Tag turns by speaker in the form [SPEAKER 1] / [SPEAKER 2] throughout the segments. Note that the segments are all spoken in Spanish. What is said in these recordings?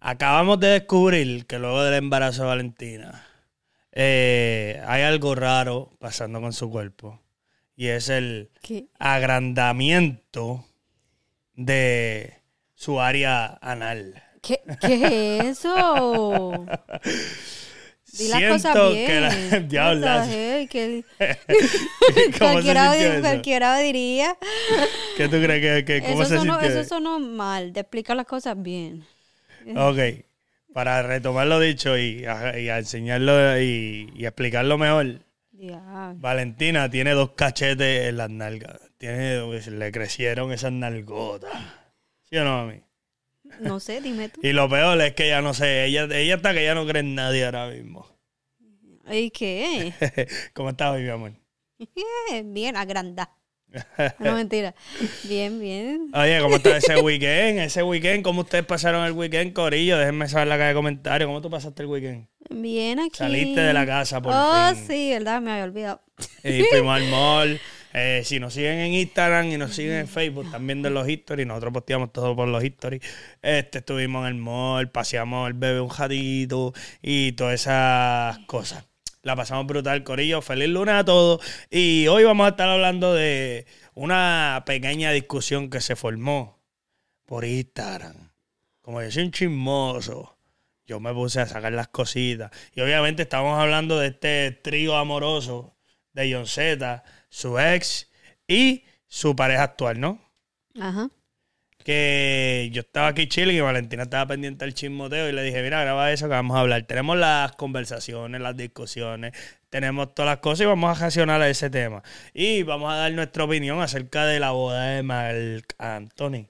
[SPEAKER 1] Acabamos de descubrir que luego del embarazo de Valentina eh, hay algo raro pasando con su cuerpo. Y es el agrandamiento de su área anal. ¿Qué, es
[SPEAKER 2] eso? Di las cosas bien. que la eh? cualquiera, cualquiera diría.
[SPEAKER 1] ¿Qué tú crees que, cómo eso se sonó, Eso
[SPEAKER 2] sonó mal. Te explica las cosas bien. Ok.
[SPEAKER 1] Para retomar lo dicho y, enseñarlo y, explicarlo mejor. Valentina tiene dos cachetes en las nalgas. Tiene, le crecieron esas nalgotas. ¿Sí o no, mami?
[SPEAKER 2] No sé, dime tú.
[SPEAKER 1] y lo peor es que ya no sé, ella, ella está que ya no cree en nadie ahora mismo.
[SPEAKER 2] ¿Y qué?
[SPEAKER 1] ¿Cómo estás hoy, mi amor?
[SPEAKER 2] Bien, agrandada.
[SPEAKER 1] No,
[SPEAKER 2] mentira. Bien, bien.
[SPEAKER 1] Oye, ¿cómo está ese weekend? Ese weekend, ¿cómo ustedes pasaron el weekend, Corillo? Déjenme saber en la caja de comentarios. ¿Cómo tú pasaste el weekend?
[SPEAKER 2] Bien aquí. Saliste de la casa por oh, sí, verdad, me había olvidado. Y fuimos
[SPEAKER 1] al mall. Eh, si nos siguen en Instagram y nos siguen en Facebook, también de los historias nosotros posteamos todo por los history. Este, estuvimos en el mall, paseamos el bebé un jadito y todas esas cosas. La pasamos brutal, Corillo. Feliz luna a todos. Y hoy vamos a estar hablando de una pequeña discusión que se formó por Instagram. Como yo un chismoso, yo me puse a sacar las cositas. Y obviamente estamos hablando de este trío amoroso de John Z, su ex y su pareja actual, ¿no? Ajá que yo estaba aquí chile y Valentina estaba pendiente del chismoteo y le dije, mira, graba eso que vamos a hablar. Tenemos las conversaciones, las discusiones, tenemos todas las cosas y vamos a gestionar ese tema. Y vamos a dar nuestra opinión acerca de la boda de Marc Anthony.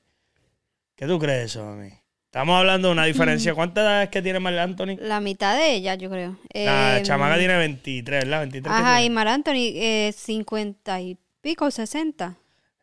[SPEAKER 1] ¿Qué tú crees eso, mami? Estamos hablando de una diferencia. ¿Cuántas edades
[SPEAKER 2] que tiene Marc Anthony? La mitad de ella, yo creo. La eh, chamaca tiene
[SPEAKER 1] 23, ¿verdad? 23 ajá, y
[SPEAKER 2] Marc Anthony 50 eh, y pico, 60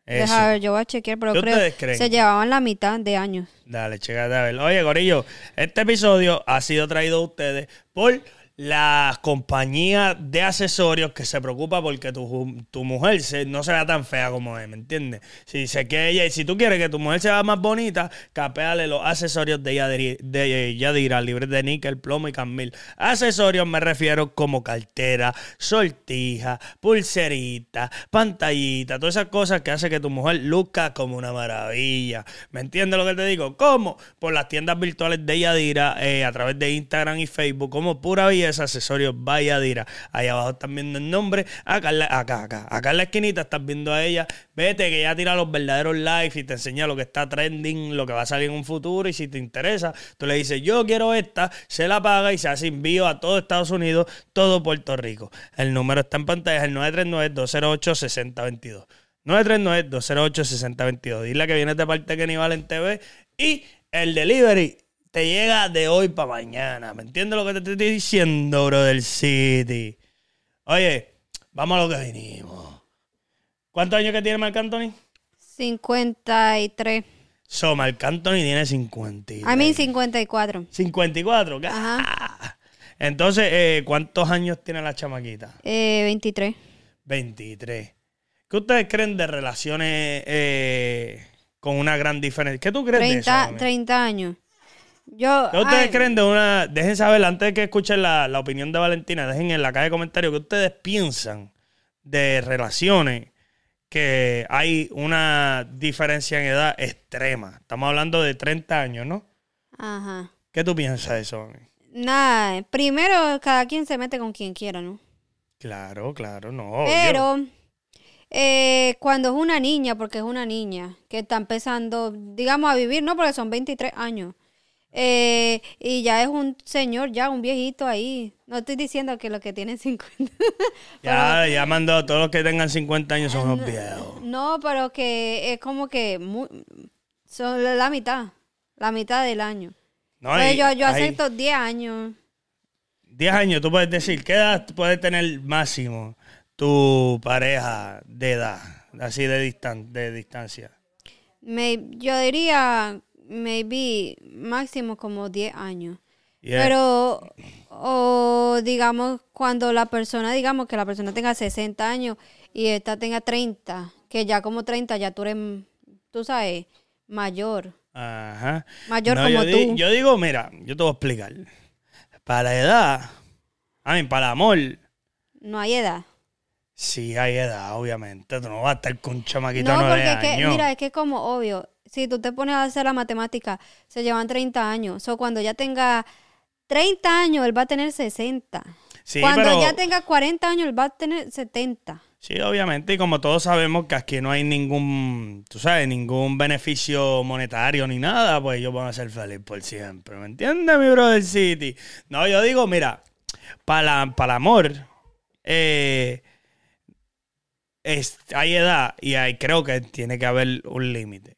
[SPEAKER 2] ver, yo voy a chequear, pero creo que se llevaban la mitad de años.
[SPEAKER 1] Dale, checate a ver. Oye, Gorillo, este episodio ha sido traído a ustedes por la compañía de accesorios que se preocupa porque tu, mujer no se vea tan fea como es, ¿me entiendes? Si que si tú quieres que tu mujer se vea más bonita, capéale los accesorios de Yadira, de Yadira libres de níquel, plomo y camil. Accesorios me refiero como cartera, sortija, pulserita, pantallita, todas esas cosas que hace que tu mujer luzca como una maravilla. ¿Me entiendes lo que te digo? ¿Cómo? Por las tiendas virtuales de Yadira, eh, a través de Instagram y Facebook, como pura vida es accesorio vaya Dira. Ahí abajo están viendo el nombre. Acá, acá, acá. en la esquinita estás viendo a ella. Vete que ya tira los verdaderos live y te enseña lo que está trending, lo que va a salir en un futuro. Y si te interesa, tú le dices, yo quiero esta, se la paga y se hace envío a todo Estados Unidos, todo Puerto Rico. El número está en pantalla, es el 939-208-6022. 939-208-6022. Dile que vienes de parte de Kenny Valen TV y el delivery te llega de hoy para
[SPEAKER 2] mañana. ¿Me
[SPEAKER 1] entiendes lo que te estoy diciendo, bro del City? Oye, vamos a lo que vinimos. ¿Cuántos años que tiene Marc Anthony?
[SPEAKER 2] 53.
[SPEAKER 1] So, Marc Anthony tiene 53.
[SPEAKER 2] A mí 54.
[SPEAKER 1] 54,
[SPEAKER 2] Ajá. Ah.
[SPEAKER 1] Entonces, eh, ¿cuántos años tiene la chamaquita?
[SPEAKER 2] Eh, 23.
[SPEAKER 1] 23. ¿Qué ustedes creen de relaciones eh, con una gran diferencia? ¿Qué tú crees 30, de eso?
[SPEAKER 2] 30 años. Yo, ¿Qué ustedes creen
[SPEAKER 1] de una.? Dejen saber, antes de que escuchen la, opinión de Valentina, dejen en la caja de comentarios qué ustedes piensan de relaciones que hay una diferencia en edad extrema. Estamos hablando de 30 años, ¿no? Ajá. ¿Qué tú piensas de eso?
[SPEAKER 2] Nada, primero cada quien se mete con quien quiera, ¿no?
[SPEAKER 1] Claro, claro, no. Pero
[SPEAKER 2] eh, cuando es una niña, porque es una niña, que está empezando, digamos, a vivir, ¿no? Porque son 23 años eh, y ya es un señor, ya un viejito ahí. No estoy diciendo que los que tienen 50.
[SPEAKER 1] ya, ya mandó, todos los que tengan 50 años son los viejos.
[SPEAKER 2] No, pero que es como que son la mitad, la mitad del año. yo, acepto 10 años.
[SPEAKER 1] 10 años, tú puedes decir, ¿qué edad puedes tener máximo tu pareja de edad, así de, de distancia?
[SPEAKER 2] Me, yo diría maybe máximo como 10 años. Pero, o digamos, cuando la persona, digamos que la persona tenga 60 años y esta tenga 30, que ya como 30 ya tú eres, tú sabes, mayor.
[SPEAKER 1] Ajá. Mayor como tú. Yo digo, mira, yo te voy a explicar. Para edad, para amor.
[SPEAKER 2] No hay edad.
[SPEAKER 1] Sí, hay edad, obviamente. Tú no vas a estar con un chamaquito no, porque es que, Mira,
[SPEAKER 2] es que como obvio, si tú te pones a hacer la matemática, se llevan 30 años. O cuando ya tenga 30 años, él va a tener 60.
[SPEAKER 1] Sí, cuando ya
[SPEAKER 2] tenga 40 años, él va a tener 70.
[SPEAKER 1] Sí, obviamente, y como todos sabemos que aquí no hay ningún, tú sabes, ningún beneficio monetario ni nada, pues ellos van a ser feliz por siempre, ¿me entiendes, mi brother City? No, yo digo, mira, para, para el amor, eh, hay edad y hay, creo que tiene que haber un límite.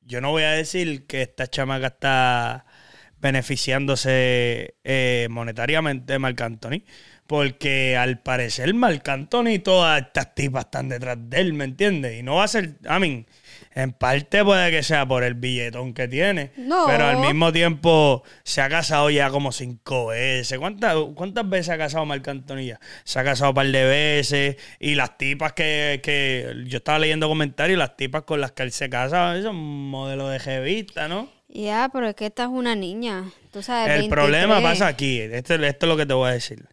[SPEAKER 1] Yo no voy a decir que esta chamaca está beneficiándose eh, monetariamente de Marc porque al parecer Marc y todas estas tipas están detrás de él, ¿me entiendes? Y no va a ser, en parte puede que sea por el billetón que tiene, pero al mismo tiempo se ha casado ya como cinco veces. ¿Cuántas, cuántas veces ha casado Marc Antonilla? Se ha casado un par de veces y las tipas que, que yo estaba leyendo comentarios, las tipas con las que él se casa, es un modelo de jevita, ¿no?
[SPEAKER 2] Ya, pero es que esta es una niña. el problema pasa
[SPEAKER 1] aquí. esto es lo que te voy a decir.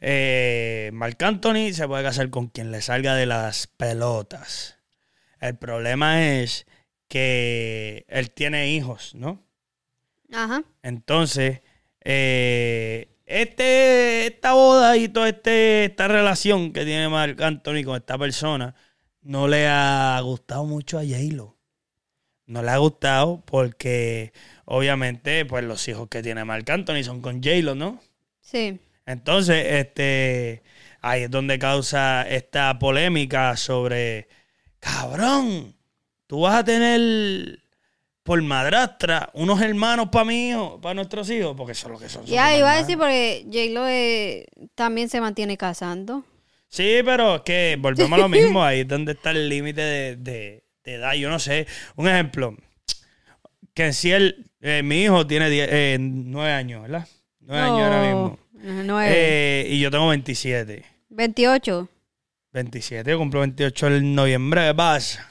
[SPEAKER 1] Eh, Marc Anthony se puede casar con quien le salga de las pelotas. El problema es que él tiene hijos, ¿no? Ajá. Entonces, eh, este, esta boda y toda este, esta relación que tiene Marc Anthony con esta persona no le ha gustado mucho a j No le ha gustado porque, obviamente, pues los hijos que tiene Marc Anthony son con j ¿no? Sí. Entonces, este, ahí es donde causa esta polémica sobre Cabrón, tú vas a tener por madrastra unos hermanos para mí, para nuestros hijos, porque son los que son. Ya, iba a decir
[SPEAKER 2] porque J-Lo eh, también se mantiene casando.
[SPEAKER 1] Sí, pero es que volvemos a lo mismo, ahí es donde está el límite de, edad. Yo no sé, un ejemplo, que si él, eh, mi hijo tiene eh, nueve años, ¿verdad? Nueve años ahora mismo.
[SPEAKER 2] Nueve.
[SPEAKER 1] y yo tengo 27.
[SPEAKER 2] 28.
[SPEAKER 1] 27, yo cumplo 28 el noviembre, ¿qué pasa?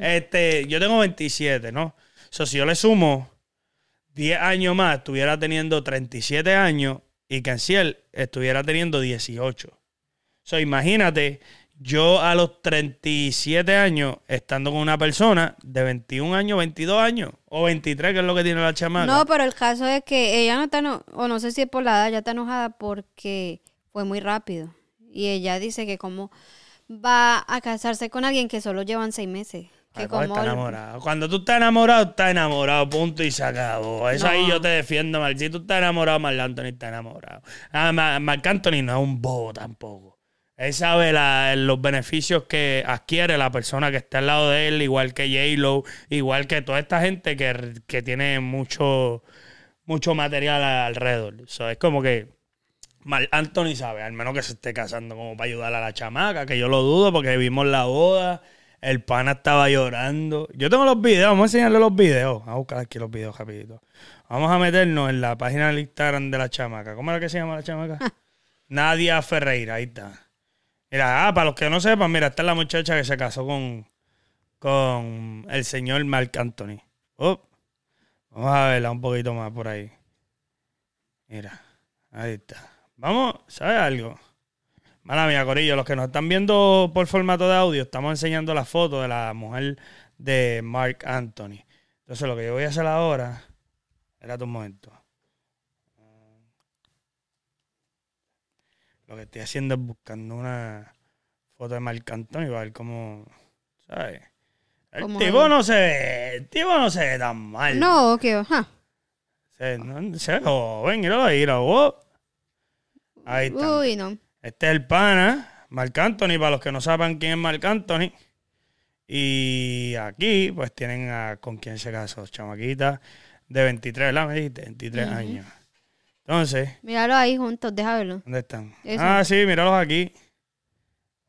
[SPEAKER 1] este, yo tengo 27, ¿no? So, si yo le sumo 10 años más, estuviera teniendo 37 años y Canciel estuviera teniendo 18. sea, imagínate, yo a los 37 años, estando con una persona de 21 años, 22 años o 23, que es lo que tiene la chama No,
[SPEAKER 2] pero el caso es que ella no está, no, o no sé si es por la edad, ya está enojada porque fue muy rápido. Y ella dice que cómo va a casarse con alguien que solo llevan seis meses. Ah, pues está enamorado.
[SPEAKER 1] Cuando tú estás enamorado, estás enamorado, punto y se acabó. Eso ahí yo te defiendo, Marc. Si tú estás enamorado, Marc Anthony está enamorado. Ah, Marc Anthony no es un bobo tampoco. Él sabe los beneficios que adquiere la persona que está al lado de él, igual que J-Lo, igual que toda esta gente que, tiene mucho, mucho material alrededor. es como que Mal Anthony sabe, al menos que se esté casando como para ayudar a la chamaca, que yo lo dudo porque vimos la boda, el pana estaba llorando. Yo tengo los videos, vamos a enseñarle los videos. Vamos a buscar aquí los videos rapidito. Vamos a meternos en la página del Instagram de la chamaca. ¿Cómo era que se llama la chamaca? Nadia Ferreira, ahí está. Mira, ah, para los que no sepan, mira, está la muchacha que se casó con, con el señor Marc Anthony. Oh, vamos a verla un poquito más por ahí. Mira, ahí está. Vamos, ¿sabes algo? Mala mía, Corillo, los que nos están viendo por formato de audio, estamos enseñando la foto de la mujer de Mark Anthony. Entonces, lo que yo voy a hacer ahora. era un momento. Lo que estoy haciendo es buscando una foto de Mark Anthony para ver cómo. ¿Sabes? El no se ve. El tipo no se ve tan mal. No, ¿qué? ajá. se, no, se, ve joven, y lo ahí, lo Ahí está. no. Este es el pana, Marc Anthony, para los que no saben quién es Marc Anthony. Y aquí, pues tienen a con quién se casó, chamaquita de 23, ¿verdad? Me 23 años. Entonces.
[SPEAKER 2] Míralos ahí juntos, déjalo.
[SPEAKER 1] ¿Dónde están? Ah, sí, míralos aquí.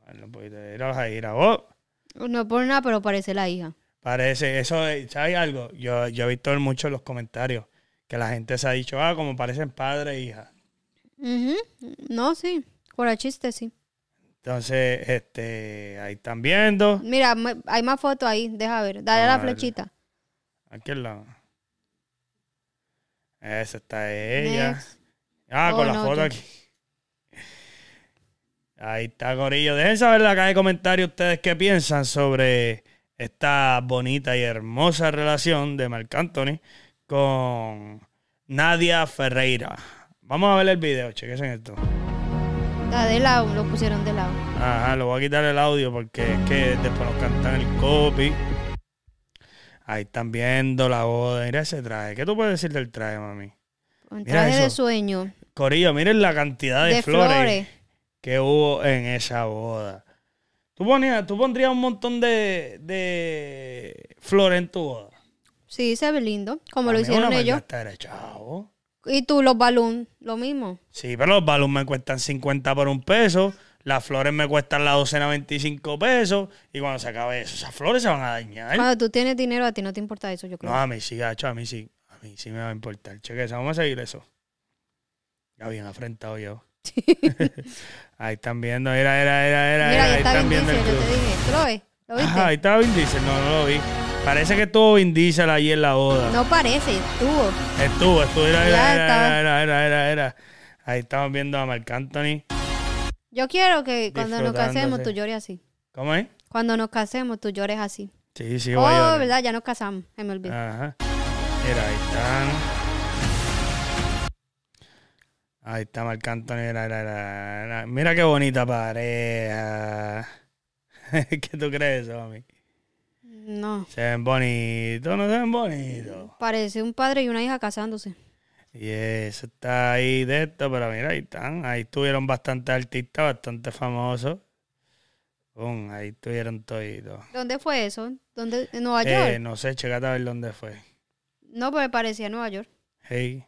[SPEAKER 1] Bueno, pues, míralos ahí, a vos.
[SPEAKER 2] Oh. No por nada, pero parece la hija.
[SPEAKER 1] Parece, eso, eh, ¿sabes algo? Yo, yo he visto mucho en los comentarios que la gente se ha dicho, ah, como parecen padre e hija.
[SPEAKER 2] No, sí. Fuera chiste, sí.
[SPEAKER 1] Entonces, este, ahí están viendo.
[SPEAKER 2] Mira, hay más fotos ahí, deja ver. Dale a la ah, flechita.
[SPEAKER 1] Aquí al lado. Esa está ella. Ah, con oh, la foto aquí. Ahí está, Gorillo Dejen saber en la caja de comentarios ustedes qué piensan sobre esta bonita y hermosa relación de Marc Anthony con Nadia Ferreira. Vamos a ver el video, chequen esto.
[SPEAKER 2] Ah, de lado, lo pusieron de lado.
[SPEAKER 1] Ajá, lo voy a quitar el audio porque es que después nos cantan el copy. Ahí están viendo la boda. Mira ese traje. ¿Qué tú puedes decir del traje, mami?
[SPEAKER 2] Un traje de sueño.
[SPEAKER 1] Corillo, miren la cantidad de, flores, que hubo en esa boda. ¿Tú, ponías, tú pondrías un montón de, de flores en tu boda?
[SPEAKER 2] Sí, se ve lindo, como lo hicieron ellos. ¿Y tú, los balón, Lo mismo.
[SPEAKER 1] Sí, pero los balón me cuestan 50 por un peso. Las flores me cuestan la docena 25 pesos. Y cuando se acabe eso, esas flores se van a dañar.
[SPEAKER 2] Cuando tú tienes dinero, a ti no te importa eso, yo creo. No, a
[SPEAKER 1] mí sí, gacho, a mí sí. A mí sí me va a importar. Cheque, vamos a seguir eso. Ya bien afrentado yo. ahí están viendo, era, era, era, era. ahí, están viendo el dije,
[SPEAKER 2] lo viste? ahí
[SPEAKER 1] estaba Vin Diesel, no, no lo vi. Parece que estuvo Vin Diesel en la boda.
[SPEAKER 2] No parece, estuvo.
[SPEAKER 1] Estuvo, estuvo. Era, era, era, era, Ahí estamos viendo a Marc Anthony.
[SPEAKER 2] Yo quiero que cuando nos casemos tú llores así. ¿Cómo es? Cuando nos casemos tú llores así. Sí, sí, voy Oh, verdad, ya nos casamos. Se me olvidé.
[SPEAKER 1] Ajá. Mira, ahí están. Ahí está Marc Anthony. Mira qué bonita pareja. ¿Qué tú crees eso, no. Se ven bonitos, no se ven bonitos.
[SPEAKER 2] Parece un padre y una hija casándose.
[SPEAKER 1] Y eso está ahí de esto, pero mira, ahí están. Ahí tuvieron bastantes artistas, bastante famosos. Boom, ahí tuvieron toditos.
[SPEAKER 2] ¿Dónde fue eso? ¿Dónde? ¿En Nueva eh, York?
[SPEAKER 1] no sé, checate a ver dónde fue.
[SPEAKER 2] No, pero parecía Nueva York.
[SPEAKER 1] Hey.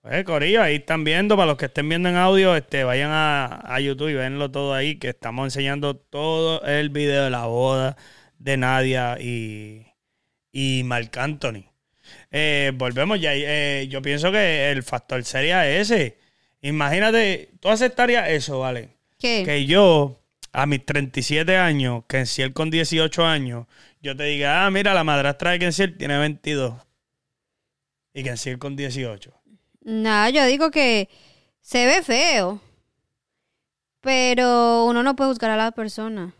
[SPEAKER 1] Pues, Corillo, ahí están viendo. Para los que estén viendo en audio, este, vayan a, a YouTube y venlo todo ahí, que estamos enseñando todo el video de la boda de Nadia y, y Marc Anthony. Eh, volvemos ya. Eh, yo pienso que el factor sería ese. Imagínate, tú aceptarías eso, ¿vale? Que yo, a mis 37 años, que Enciel con 18 años, yo te diga, ah, mira, la madrastra de Kenciel tiene 22. Y Kenciel con 18.
[SPEAKER 2] No, yo digo que se ve feo. Pero uno no puede buscar a la persona.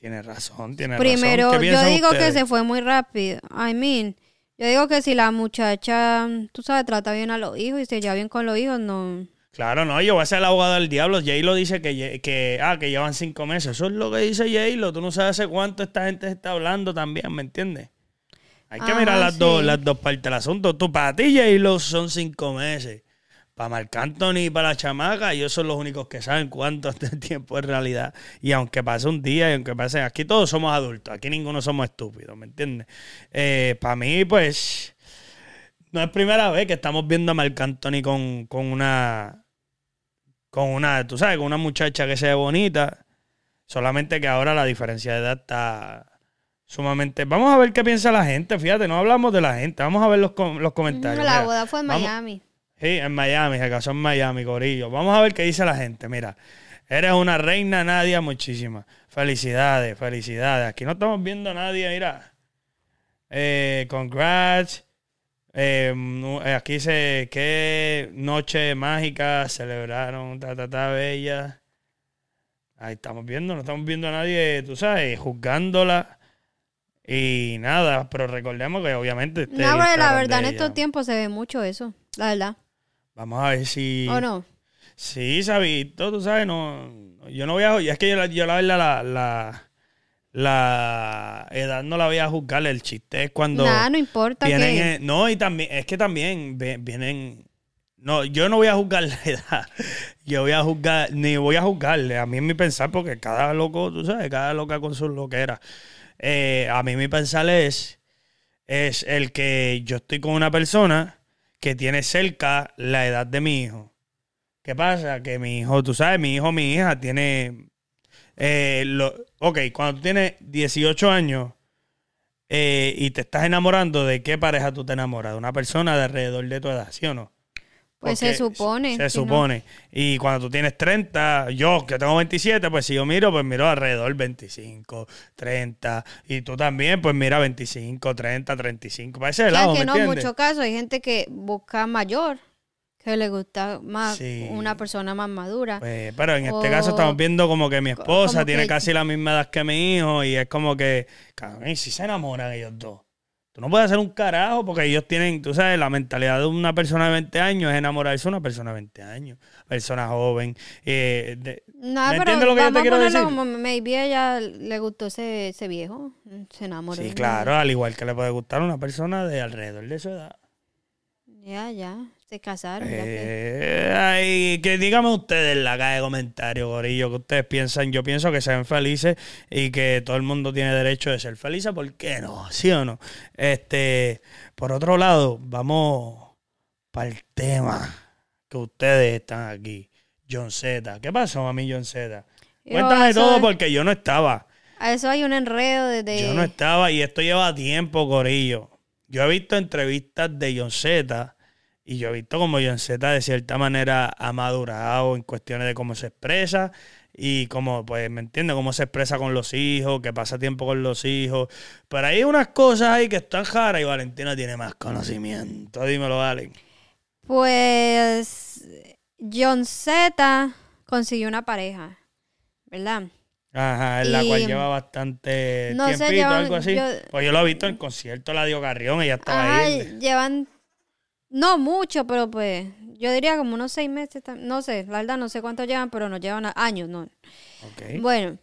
[SPEAKER 1] Tiene razón, tiene razón. Primero, yo digo que se
[SPEAKER 2] fue muy rápido. I mean, yo digo que si la muchacha, tú sabes, trata bien a los hijos y se lleva bien con los hijos, no.
[SPEAKER 1] Claro, no, yo voy a ser el abogado del diablo. Jay lo dice que, que, ah, que llevan cinco meses. Eso es lo que dice Jay lo. Tú no sabes hace cuánto esta gente está hablando también, ¿me entiendes? Hay que mirar ah, las, dos, las dos partes del asunto. Tú, para ti, Jay son cinco meses para Marc Anthony y para la chamaca, ellos son los únicos que saben cuánto es el tiempo en realidad. Y aunque pase un día y aunque pase, aquí todos somos adultos, aquí ninguno somos estúpidos, ¿me entiendes? Eh, para mí, pues, no es primera vez que estamos viendo a Marc Anthony con, con una, con una, tú sabes, con una muchacha que sea bonita, solamente que ahora la diferencia de edad está sumamente. Vamos a ver qué piensa la gente, fíjate, no hablamos de la gente, vamos a ver los, los comentarios. La boda fue en Miami. Sí, en Miami, se casó en Miami, Corillo. Vamos a ver qué dice la gente. Mira, eres una reina, Nadia, muchísima. Felicidades, felicidades. Aquí no estamos viendo a nadie, mira. Eh, congrats. Eh, eh, aquí dice, qué noche mágica celebraron, ta, ta, ta, bella. Ahí estamos viendo, no estamos viendo a nadie, tú sabes, juzgándola. Y nada, pero recordemos que obviamente... Este no, la verdad en estos
[SPEAKER 2] tiempos se ve mucho eso, la verdad.
[SPEAKER 1] Vamos a ver si. ¿O no? Sí, Sabito, tú sabes, no, yo no voy a. Es que yo, la verdad, la, la, edad no la voy a juzgar. El chiste es cuando. Nada, no importa. No, y también, es que también vienen. No, yo no voy a juzgar la edad. Yo voy a juzgar, ni voy a juzgarle. A mí mi pensar, porque cada loco, tú sabes, cada loca con su loquera. Eh, a mí mi pensar es, es el que yo estoy con una persona que tiene cerca la edad de mi hijo. ¿Qué pasa? Que mi hijo, tú sabes, mi hijo, mi hija tiene. Eh, lo, ok, cuando tú tienes 18 años eh, y te estás enamorando, ¿de qué pareja tú te enamoras? De una persona de alrededor de tu edad, ¿sí o no?
[SPEAKER 2] Pues se supone. Se supone.
[SPEAKER 1] Y cuando tú tienes 30, yo que tengo 27, pues si yo miro, pues miro alrededor 25, 30. Y tú también, pues mira 25, 30, 35. Para ese lado, que no, en muchos
[SPEAKER 2] casos hay gente que busca mayor, que le gusta más una persona más madura.
[SPEAKER 1] Pues, pero en este caso estamos viendo como que mi esposa tiene casi la misma edad que mi hijo y es como que, si se enamoran ellos dos. Tú no puedes hacer un carajo porque ellos tienen, tú sabes, la mentalidad de una persona de 20 años es enamorarse de una persona de 20 años, persona joven. Eh, de, Nada, ¿Me entiendes
[SPEAKER 2] ella le gustó ese, ese viejo, se enamoró. Sí, claro, al
[SPEAKER 1] igual que le puede gustar a una persona de alrededor de su edad.
[SPEAKER 2] Ya, ya. Se casaron. que...
[SPEAKER 1] Eh, ay, que díganme ustedes en la caja de comentarios, Gorillo, que ustedes piensan. Yo pienso que sean felices y que todo el mundo tiene derecho de ser feliz. ¿Por qué no? ¿Sí o no? Este, por otro lado, vamos para el tema que ustedes están aquí. John Z. ¿Qué pasó, mami John Z?
[SPEAKER 2] Cuéntame todo
[SPEAKER 1] porque yo no estaba.
[SPEAKER 2] A eso hay un enredo desde. Yo no
[SPEAKER 1] estaba y esto lleva tiempo, gorillo Yo he visto entrevistas de John Z y yo he visto como John Z de cierta manera ha madurado en cuestiones de cómo se expresa y cómo, pues, ¿me entiendes? Cómo se expresa con los hijos, que pasa tiempo con los hijos. Pero hay unas cosas ahí que están jara y Valentina tiene más conocimiento. Dímelo, Ale.
[SPEAKER 2] Pues John Z consiguió una pareja, ¿verdad?
[SPEAKER 1] Ajá, en la cual lleva bastante tiempo tiempito, algo así. Pues yo lo he visto en el concierto la Dio Carrión, ella estaba Ajá, ahí.
[SPEAKER 2] Llevan no mucho, pero pues yo diría como unos seis meses, no sé, la verdad no sé cuánto llevan, pero nos llevan años, no. Bueno,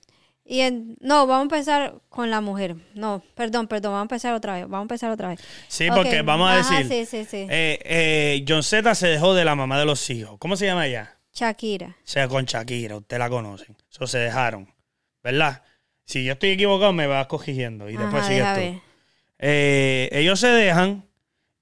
[SPEAKER 2] y en, no, vamos a empezar con la mujer. No, perdón, perdón, vamos a empezar otra vez, vamos a empezar otra vez. Sí, porque vamos a decir, sí, sí, sí.
[SPEAKER 1] Eh, eh, John Z se dejó de la mamá de los hijos. ¿Cómo se llama ella?
[SPEAKER 2] Shakira. O
[SPEAKER 1] sea, con Shakira, usted la conocen. Eso se dejaron, ¿verdad? Si yo estoy equivocado, me vas cogiendo y después sigues tú. Eh, ellos se dejan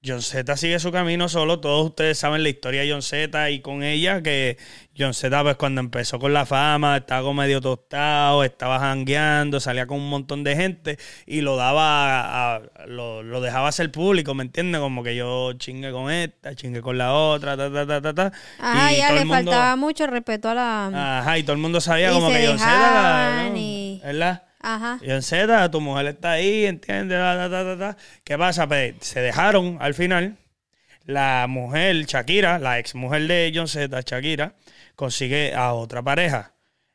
[SPEAKER 1] John Z sigue su camino solo. Todos ustedes saben la historia de John Z y con ella, que John Z, pues cuando empezó con la fama, estaba como medio tostado, estaba jangueando, salía con un montón de gente y lo daba, lo, dejaba hacer público, ¿me entiendes? Como que yo chingue con esta, chingue con la otra, ta, ta, ta, ta, ta. Ajá, ya le faltaba
[SPEAKER 2] mucho respeto a la.
[SPEAKER 1] Ajá, y todo el mundo sabía como que John Z. La, ¿Verdad? Ajá. Y Z, tu mujer está ahí, ¿entiendes? ¿Qué pasa? Pues, se dejaron al final. La mujer, Shakira, la ex mujer de John Z, Shakira, consigue a otra pareja.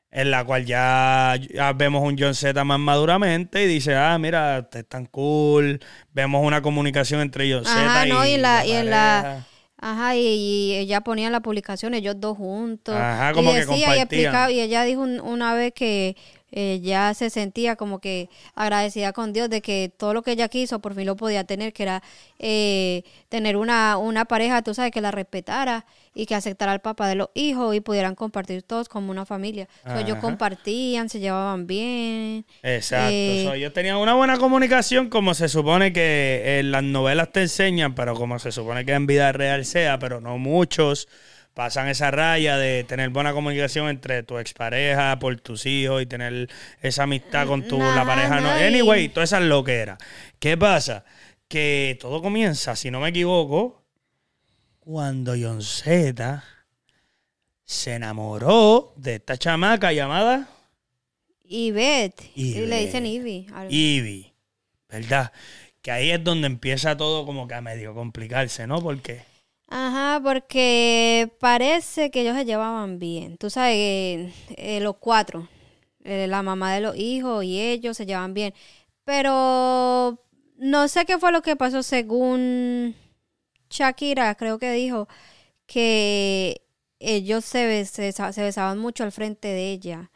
[SPEAKER 1] En la cual ya, vemos un John Z más maduramente y dice, ah, mira, te tan cool. Vemos una comunicación entre John Z no, y, la, y la...
[SPEAKER 2] Ajá, y, ella ponía la publicación, ellos dos juntos. Ajá, como y que y, y ella dijo una vez que ella eh, se sentía como que agradecida con Dios de que todo lo que ella quiso por fin lo podía tener, que era eh, tener una, una pareja, tú sabes, que la respetara y que aceptara al papá de los hijos y pudieran compartir todos como una familia. ellos compartían, se llevaban bien.
[SPEAKER 1] Exacto. Eh, ellos tenían una buena comunicación como se supone que en las novelas te enseñan, pero como se supone que en vida real sea, pero no muchos pasan esa raya de tener buena comunicación entre tu expareja, por tus hijos y tener esa amistad con tu la pareja. No. Anyway, todas esas loqueras. ¿Qué pasa? Que todo comienza, si no me equivoco, cuando John Z se enamoró de esta chamaca llamada
[SPEAKER 2] Ivette. Y le dicen Ivy. Ivy,
[SPEAKER 1] ¿verdad? Que ahí es donde empieza todo como que a medio complicarse, ¿no? Porque...
[SPEAKER 2] Ajá, porque parece que ellos se llevaban bien. Tú sabes eh, eh, los cuatro, eh, la mamá de los hijos y ellos se llevaban bien. Pero no sé qué fue lo que pasó según Shakira, creo que dijo que ellos se, se besaban mucho al frente de ella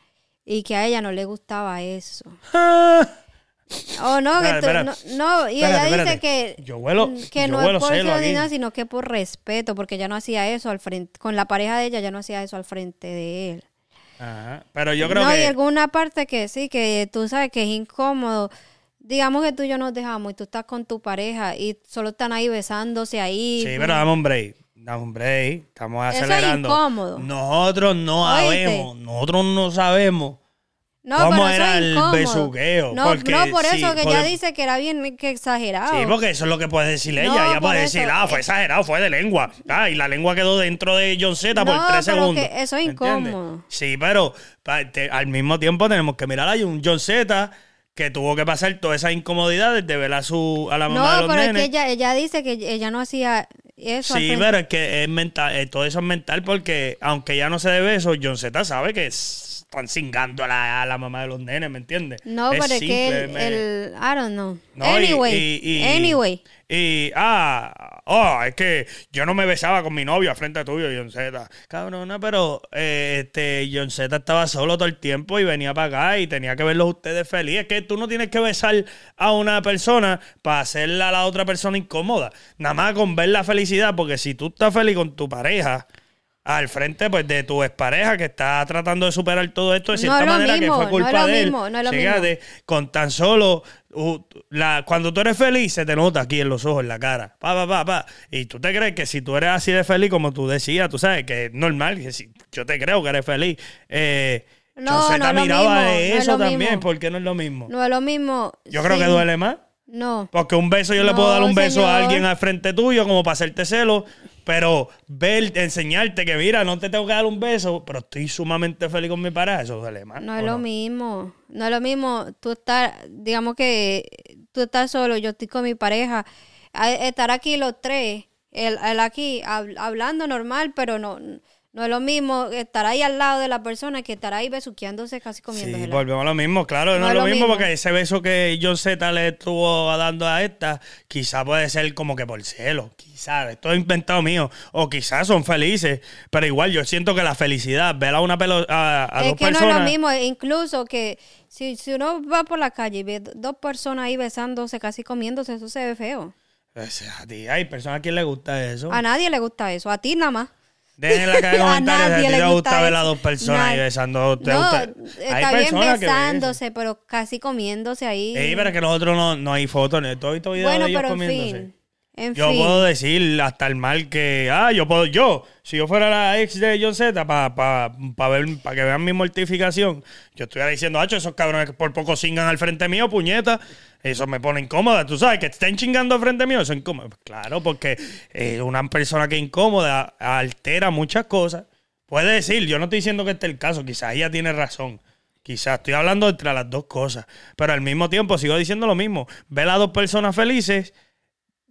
[SPEAKER 2] y que a ella no le gustaba eso. Oh, no, que no, y ella dice que, yo vuelo, que no es por sino que por respeto, porque ya no hacía eso al frente, con la pareja de ella ya no hacía eso al frente de él.
[SPEAKER 1] Ajá. Pero yo creo que. No, y
[SPEAKER 2] alguna parte que sí, que tú sabes que es incómodo. Digamos que tú y yo nos dejamos y tú estás con tu pareja y solo están ahí besándose ahí. Sí, pero dame
[SPEAKER 1] un break. Dame un break. Estamos acelerando. Eso es incómodo. Nosotros no sabemos. Nosotros no sabemos
[SPEAKER 2] no, ¿Cómo era el besuqueo? No, no, por eso que ella dice que era bien que exagerado. Sí, porque eso es lo
[SPEAKER 1] que puede decir ella. ella puede decir, ah, fue eh, exagerado, fue de lengua. Ah, y la lengua quedó dentro de John Z por tres pero segundos. Que
[SPEAKER 2] eso es incómodo.
[SPEAKER 1] Sí, pero al mismo tiempo tenemos que mirar a un John Z que tuvo que pasar todas esas incomodidades de ver a, su, a la mamá de los pero es que
[SPEAKER 2] ella, ella dice que ella no hacía eso sí, pero es
[SPEAKER 1] que es mental, eh, todo eso es mental porque aunque ya no se debe eso, John Z sabe que es están a la, mamá de los nenes, ¿me entiendes? No, pero es que el,
[SPEAKER 2] I don't know. anyway, y, anyway.
[SPEAKER 1] Y, ah, oh, es que yo no me besaba con mi novio frente a tuyo, John Z. Cabrona, pero eh, este, John Z estaba solo todo el tiempo y venía para acá y tenía que verlos ustedes felices. Es que tú no tienes que besar a una persona para hacerla a la otra persona incómoda. Nada más con ver la felicidad, porque si tú estás feliz con tu pareja al frente pues de tu expareja que está tratando de superar todo esto de cierta manera que fue culpa no de él. Mismo, no con tan solo la, cuando tú eres feliz se te nota aquí en los ojos, en la cara. Pa, pa, pa, pa. Y tú te crees que si tú eres así de feliz como tú decías, tú sabes que es normal, que si, yo te creo que eres feliz. Eh,
[SPEAKER 2] no, se te miraba de eso también,
[SPEAKER 1] porque no es lo mismo.
[SPEAKER 2] No es lo mismo. Yo creo que duele más. No.
[SPEAKER 1] Porque un beso, yo le puedo dar un beso a alguien al frente tuyo como para hacerte celo. Pero ver, enseñarte que mira, no te tengo que dar un beso, pero estoy sumamente feliz con mi pareja, eso le más. No es lo
[SPEAKER 2] mismo, no es lo mismo tú estar, digamos que tú estás solo, yo estoy con mi pareja, estar aquí los tres, él aquí hablando normal, pero no, no es lo mismo estar ahí al lado de la persona que estar ahí besuqueándose casi comiendo.
[SPEAKER 1] Sí, volvemos a lo mismo, claro, no, es lo mismo, porque ese beso que John Z le estuvo dando a esta, quizá puede ser como que por cielo. quizá, esto es inventado mío, o quizás son felices, pero igual yo siento que la felicidad, ver a una pelo, es que no es lo mismo,
[SPEAKER 2] e incluso que si, uno va por la calle y ve dos personas ahí besándose, casi comiéndose, eso se ve feo.
[SPEAKER 1] Pues, a ti, hay personas a quien le gusta eso. A
[SPEAKER 2] nadie le gusta eso, a ti nada más.
[SPEAKER 1] Dejen en la caja de comentarios si a ti te gusta ver a dos personas ahí besando. ¿te no, gusta?
[SPEAKER 2] Hay está bien besándose, pero casi comiéndose ahí. Sí, pero es
[SPEAKER 1] que nosotros no, no hay fotos. Todo, todo video bueno, de ellos pero comiéndose. fin
[SPEAKER 2] yo puedo
[SPEAKER 1] decir hasta el mal que. Ah, yo puedo. Yo, si yo fuera la ex de John Z, para ver, que vean mi mortificación, yo estoy diciendo, hacho, esos cabrones que por poco chingan al frente mío, puñeta. Eso me pone incómoda. Tú sabes que estén chingando al frente mío, eso es incómodo. Claro, porque eh, una persona que incómoda altera muchas cosas. Puede decir, yo no estoy diciendo que este el caso, quizás ella tiene razón. Quizás estoy hablando entre las dos cosas. Pero al mismo tiempo sigo diciendo lo mismo. Ve a las dos personas felices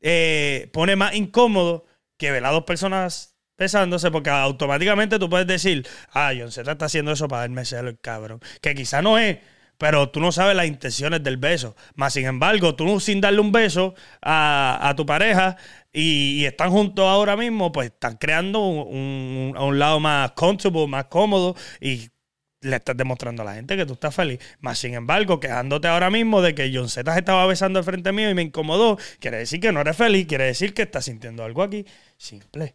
[SPEAKER 1] eh, pone más incómodo que ver a dos personas besándose porque automáticamente tú puedes decir, ah, John se está haciendo eso para darme celo el cabrón. Que quizá no es, pero tú no sabes las intenciones del beso. Más sin embargo, tú sin darle un beso a, tu pareja y, están juntos ahora mismo, pues están creando un, un, un lado más comfortable, más cómodo y le estás demostrando a la gente que tú estás feliz. Más sin embargo, quejándote ahora mismo de que John Z estaba besando al frente mío y me incomodó, quiere decir que no eres feliz, quiere decir que estás sintiendo algo aquí. Simple.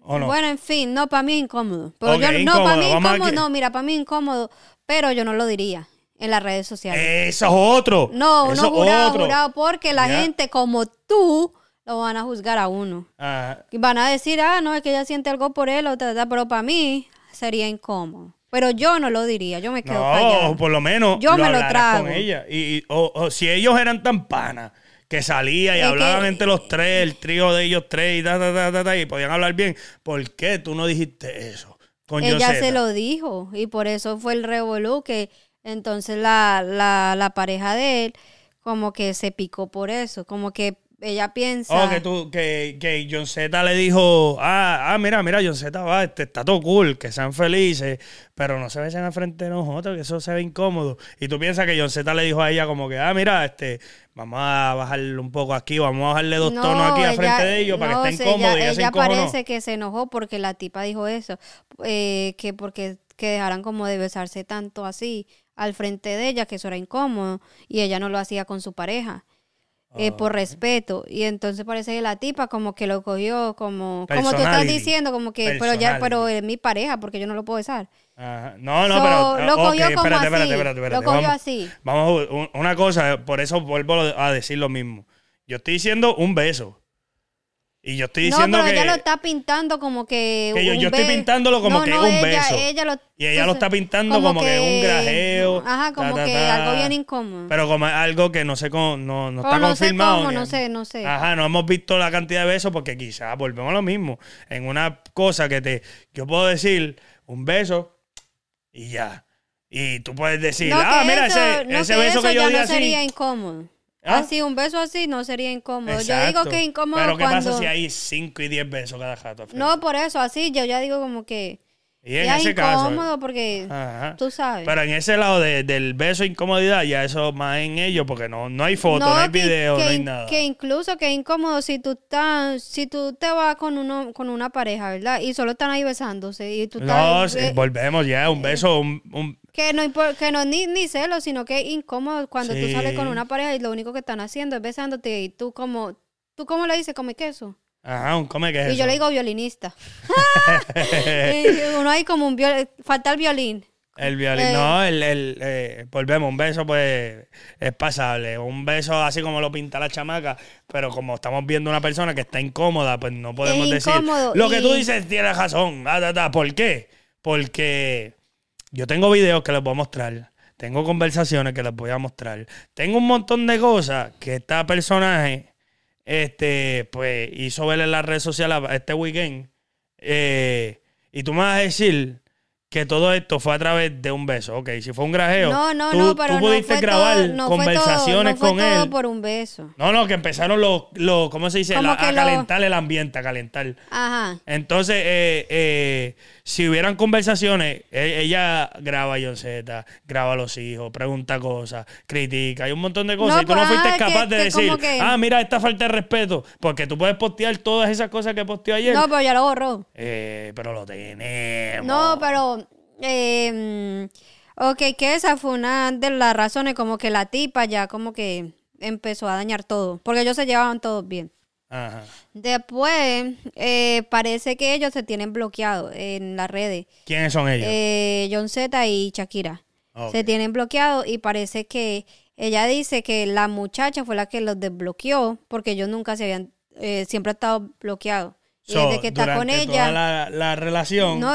[SPEAKER 1] Bueno,
[SPEAKER 2] en fin, no, para mí incómodo. no, para mí incómodo, no, mira, para mí incómodo, pero yo no lo diría en las redes sociales. Eso es otro. No, Eso no jurado, otro. jurado, porque la gente como tú lo van a juzgar a uno. Ah. Y van a decir, ah, no, es que ella siente algo por él, o pero para mí sería incómodo. Pero yo no lo diría, yo me quedo no, por
[SPEAKER 1] lo menos yo me lo trago. con ella. Y, o, si ellos eran tan panas que salía y, hablaban entre los eh, tres, el trío de ellos tres y podían hablar bien, ¿por qué tú no dijiste eso? Con ella se lo
[SPEAKER 2] dijo y por eso fue el revolú que entonces la, la pareja de él como que se picó por eso, como que ella piensa. Oh, que
[SPEAKER 1] tú, que, que John Z le dijo, ah, ah, mira, mira, John Z va, este, está todo cool, que sean felices, pero no se besen al frente de nosotros, que eso se ve incómodo. Y tú piensas que John Z le dijo a ella como que, ah, mira, este, vamos a bajarle un poco aquí, vamos a bajarle dos tonos aquí al frente de ellos para que esté Ella, ella parece
[SPEAKER 2] que se enojó porque la tipa dijo eso, eh, que porque que dejaran como de besarse tanto así al frente de ella, que eso era incómodo, y ella no lo hacía con su pareja. Eh, por respeto. Y entonces parece que la tipa como que lo cogió como, como tú estás diciendo, como que, pero ya, pero es mi pareja, porque yo no lo puedo besar.
[SPEAKER 1] No, no, pero. Lo cogió como así. vamos, así. Vamos, una cosa, por eso vuelvo a decir lo mismo. Yo estoy diciendo un beso. Y yo estoy diciendo no, pero Ella lo
[SPEAKER 2] está pintando como que. yo, yo estoy pintándolo como que un beso.
[SPEAKER 1] y ella lo está pintando como, que, un grajeo. Ajá, como que algo bien incómodo. Pero como algo que no sé cómo. No, no está confirmado. Sé cómo, no sé,
[SPEAKER 2] no sé. Ajá,
[SPEAKER 1] no hemos visto la cantidad de besos porque quizás volvemos a lo mismo. En una cosa que te. Yo puedo decir un beso y ya. Y tú puedes decir, ah, mira, ese, ese beso que yo di así. sería
[SPEAKER 2] incómodo. Ah. Así, un beso así no sería incómodo. Yo digo que es incómodo Pero ¿qué pasa si hay
[SPEAKER 1] cinco y 10 besos cada rato?
[SPEAKER 2] No, por eso, así yo ya digo como que...
[SPEAKER 1] Y es incómodo
[SPEAKER 2] porque tú sabes. Pero en
[SPEAKER 1] ese lado del beso e incomodidad, ya eso más en ello, porque no, no hay foto, no, hay que, video, no hay nada. Que
[SPEAKER 2] incluso que es incómodo si tú estás, si tú te vas con uno, con una pareja, ¿verdad? Y solo están ahí besándose. Y tú estás, eh,
[SPEAKER 1] volvemos ya, un eh. beso, un,
[SPEAKER 2] que no, que no ni, ni celos, sino que es incómodo cuando tú sales con una pareja y lo único que están haciendo es besándote y tú como, ¿tú cómo le dices? Come queso.
[SPEAKER 1] Ajá, un come queso. Y yo le digo
[SPEAKER 2] violinista. uno hay como un viol... falta el violín.
[SPEAKER 1] El violín, eh. no, el, el eh, volvemos, un beso pues es pasable, un beso así como lo pinta la chamaca, pero como estamos viendo una persona que está incómoda, pues no podemos decir. Lo que tú dices tiene razón, ah, ¿por qué? Porque yo tengo videos que les voy a mostrar. Tengo conversaciones que les voy a mostrar. Tengo un montón de cosas que esta personaje este, pues, hizo ver en las redes sociales este weekend. Eh, y tú me vas a decir que todo esto fue a través de un beso. Ok, si fue un grajeo. No, no, tú, no, pudiste no grabar conversaciones no fue con todo él.
[SPEAKER 2] por un beso.
[SPEAKER 1] No, no, que empezaron los, ¿cómo se dice? a calentar el ambiente, a calentar. Ajá. Entonces, eh, eh, si hubieran conversaciones, e, ella graba a graba a los hijos, pregunta cosas, critica, hay un montón de cosas. y tú no pues, fuiste ah, capaz de decir, ah, mira, esta falta de respeto. Porque tú puedes postear todas esas cosas que posteó ayer. No, pero ya lo borró. Eh, pero lo tenemos.
[SPEAKER 2] No, pero. Eh, ok, que esa fue una de las razones, como que la tipa ya, como que empezó a dañar todo. Porque ellos se llevaban todos bien. Después, eh, parece que ellos se tienen bloqueado en las redes.
[SPEAKER 1] ¿Quiénes son ellos?
[SPEAKER 2] Eh, John Z y Shakira. Se tienen bloqueado y parece que ella dice que la muchacha fue la que los desbloqueó porque ellos nunca se habían, eh, siempre han estado bloqueado que está con ella.
[SPEAKER 1] la, relación. No,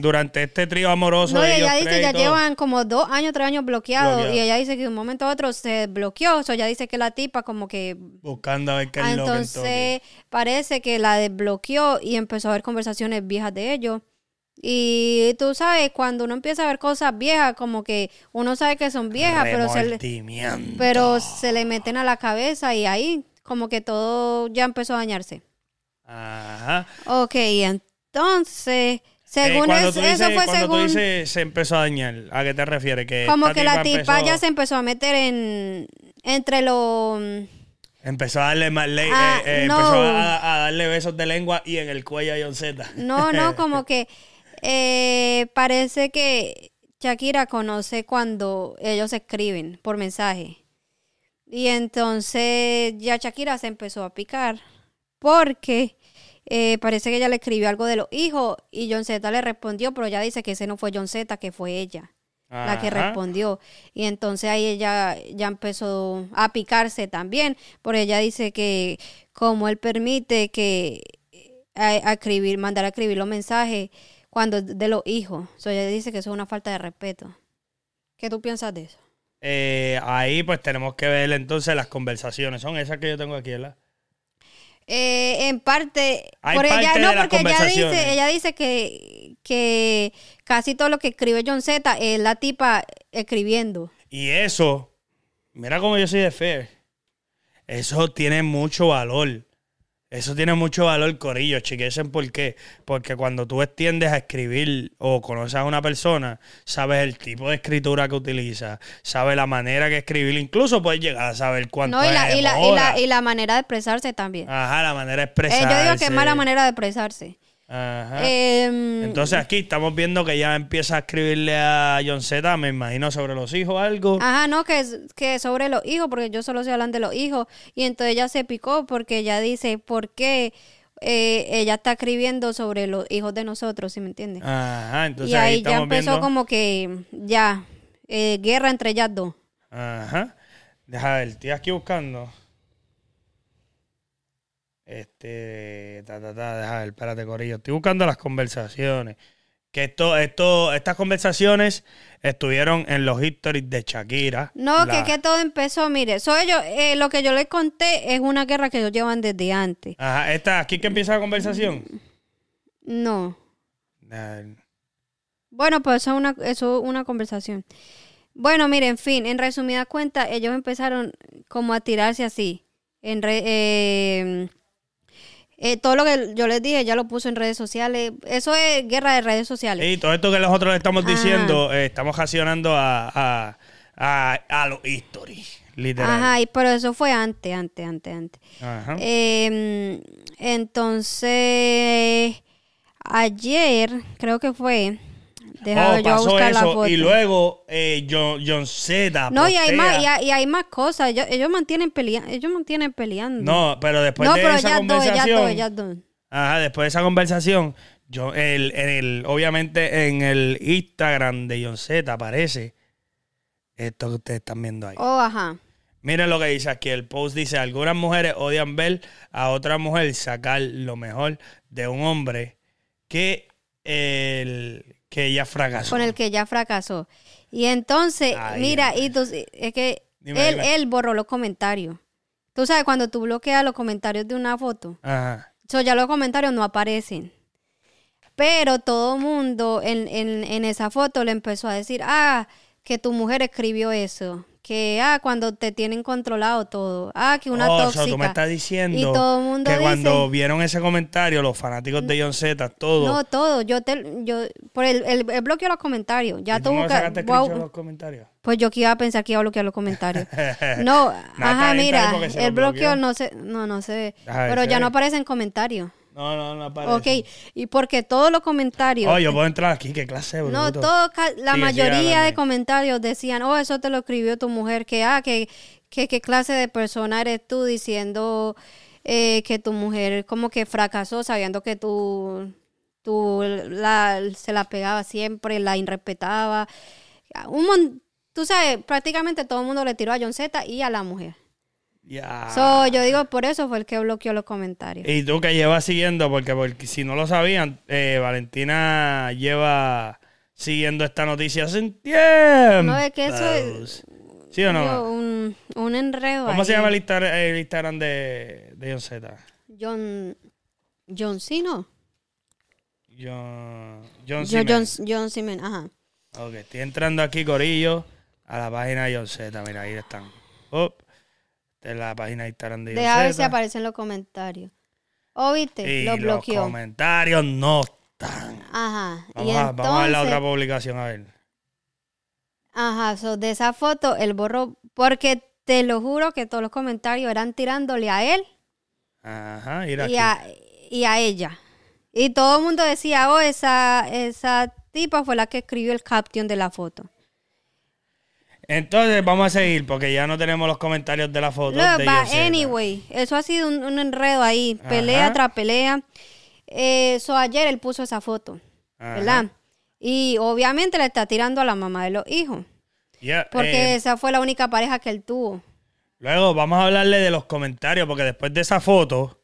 [SPEAKER 1] durante este trío amoroso. No, ella dice que ya llevan
[SPEAKER 2] como dos años, tres años bloqueados. Y ella dice que de un momento a otro se bloqueó. O ella dice que la tipa como que.
[SPEAKER 1] Buscando a ver qué es Entonces,
[SPEAKER 2] parece que la desbloqueó y empezó a ver conversaciones viejas de ellos. Y tú sabes, cuando uno empieza a ver cosas viejas, como que uno sabe que son viejas, pero se le meten a la cabeza y ahí como que todo ya empezó a dañarse.
[SPEAKER 1] Ajá.
[SPEAKER 2] Ok, entonces, eh, según eso, fue cuando según... Tú
[SPEAKER 1] dices, se empezó a dañar, ¿a qué te refieres? Que como que la tipa ya se
[SPEAKER 2] empezó a meter en entre los...
[SPEAKER 1] Empezó a darle más ley, ah, eh, eh, empezó a, darle besos de lengua y en el cuello a John Z. No, no,
[SPEAKER 2] como que parece que Shakira conoce cuando ellos escriben por mensaje. Y entonces ya Shakira se empezó a picar porque eh, parece que ella le escribió algo de los hijos y John Z le respondió, pero ella dice que ese no fue John Z, que fue ella
[SPEAKER 1] la que respondió.
[SPEAKER 2] Y entonces ahí ella ya empezó a picarse también, porque ella dice que como él permite que eh, escribir, mandar a escribir los mensajes cuando de los hijos. So, ella dice que eso es una falta de respeto. ¿Qué tú piensas de eso?
[SPEAKER 1] Eh, ahí pues tenemos que ver entonces las conversaciones. Son esas que yo tengo aquí, ¿verdad?
[SPEAKER 2] Eh, en parte, ella, no, porque ella dice, ella dice que, que casi todo lo que escribe John Z es la tipa escribiendo.
[SPEAKER 1] Y eso, mira cómo yo soy de Fe Eso tiene mucho valor. Eso tiene mucho valor, Corillo, chiquesen por qué. Porque cuando tú extiendes a escribir o conoces a una persona, sabes el tipo de escritura que utiliza, sabes la manera que escribir, incluso puedes llegar a saber cuánto y la, y, la,
[SPEAKER 2] y, la, manera de expresarse también.
[SPEAKER 1] Ajá, la manera de expresarse. Eh, yo digo que es mala manera
[SPEAKER 2] de expresarse. Ajá. Em, entonces
[SPEAKER 1] aquí estamos viendo que ya empieza a escribirle a John me imagino, sobre los hijos algo.
[SPEAKER 2] Ajá, no, que, que sobre los hijos, porque yo solo sé hablar de los hijos. Y entonces ella se picó porque ella dice, ¿por qué? Eh, ella está escribiendo sobre los hijos de nosotros, ¿sí me entiendes? Ajá, entonces y ahí, ya empezó como que ya, eh, guerra entre ellas dos.
[SPEAKER 1] Ajá. Deja ver, estoy aquí buscando. Este, ta, ta, espérate, Corillo. Estoy buscando las conversaciones. Que esto, esto, estas conversaciones estuvieron en los histories de Shakira. No, que que
[SPEAKER 2] todo empezó, mire, soy yo, eh, lo que yo les conté es una guerra que ellos llevan desde antes.
[SPEAKER 1] Ajá, ¿está aquí que empieza la conversación?
[SPEAKER 2] No. Bueno, pues eso es una, conversación. Bueno, mire, en fin, en resumida cuenta ellos empezaron como a tirarse así. En eh, eh, todo lo que yo les dije, ya lo puso en redes sociales. Eso es guerra de redes sociales. Y
[SPEAKER 1] todo esto que nosotros estamos diciendo, eh, estamos accionando a, a, los history, literal. Ajá,
[SPEAKER 2] y, pero eso fue antes, antes, antes, antes. Em, entonces, ayer, creo que fue, oh, pasó eso. Y
[SPEAKER 1] luego eh, John, Z. No, y hay,
[SPEAKER 2] más, cosas. Ellos, mantienen ellos mantienen peleando. No, pero después de esa ya conversación. Doy, ya ya
[SPEAKER 1] ajá, después de esa conversación, yo, en el, obviamente en el Instagram de John Z aparece esto que ustedes están viendo ahí. Oh, ajá. Miren lo que dice aquí. El post dice: Algunas mujeres odian ver a otra mujer sacar lo mejor de un hombre que el que ella fracasó. Con el
[SPEAKER 2] que ella fracasó. Y entonces, mira, y es que él, borró los comentarios. Tú sabes, cuando tú bloqueas los comentarios de una foto, Ajá. ya los comentarios no aparecen. Pero todo el mundo en, en esa foto le empezó a decir, ah, que tu mujer escribió eso que ah cuando te tienen controlado todo ah que una oh, tóxica
[SPEAKER 1] diciendo y todo el mundo que cuando vieron ese comentario los fanáticos de John Z todo no
[SPEAKER 2] todo yo yo por el, el, de los comentarios ya tuvo que los comentarios pues yo que iba a pensar que iba a bloquear los comentarios no ajá mira el bloqueo no se no no se pero ya no aparece en comentarios
[SPEAKER 1] no, no, no aparece. Ok,
[SPEAKER 2] y porque todos los comentarios. Oh, yo puedo
[SPEAKER 1] entrar aquí, qué clase, No, la mayoría de
[SPEAKER 2] comentarios decían, oh, eso te lo escribió tu mujer, que, ah, que, clase de persona eres tú diciendo eh, que tu mujer como que fracasó sabiendo que tú, tú se la pegaba siempre, la irrespetaba. Un Tú sabes, prácticamente todo el mundo le tiró a John Z y a la mujer. So, yo digo, por eso fue el que bloqueó los comentarios.
[SPEAKER 1] Y tú que llevas siguiendo, porque, porque si no lo sabían, eh, Valentina lleva siguiendo esta noticia sin No, es que eso es... ¿Sí o no?
[SPEAKER 2] un, un, enredo. ¿Cómo se llama el,
[SPEAKER 1] Instagram de, John Z?
[SPEAKER 2] John. John Cino.
[SPEAKER 1] John. John
[SPEAKER 2] John, ajá.
[SPEAKER 1] Ok, estoy entrando aquí, Corillo, a la página de John Z. Mira, ahí están. Oh de la página de Instagram de Deja ver si
[SPEAKER 2] aparecen los comentarios. ¿O viste? Lo los bloqueó. Los
[SPEAKER 1] comentarios no están.
[SPEAKER 2] Ajá. Vamos, a, ver la otra
[SPEAKER 1] publicación, a ver.
[SPEAKER 2] Ajá, so de esa foto el borró, porque te lo juro que todos los comentarios eran tirándole a él.
[SPEAKER 1] Ajá, Y, a,
[SPEAKER 2] y a ella. Y todo el mundo decía, oh, esa, esa tipa fue la que escribió el caption de la foto.
[SPEAKER 1] Entonces vamos a seguir porque ya no tenemos los comentarios de la foto. anyway,
[SPEAKER 2] eso ha sido un, enredo ahí, pelea tras pelea. Eso eh, ayer él puso esa foto, ¿verdad? Y obviamente le está tirando a la mamá de los hijos. porque eh, esa fue la única pareja que él tuvo.
[SPEAKER 1] Luego vamos a hablarle de los comentarios porque después de esa foto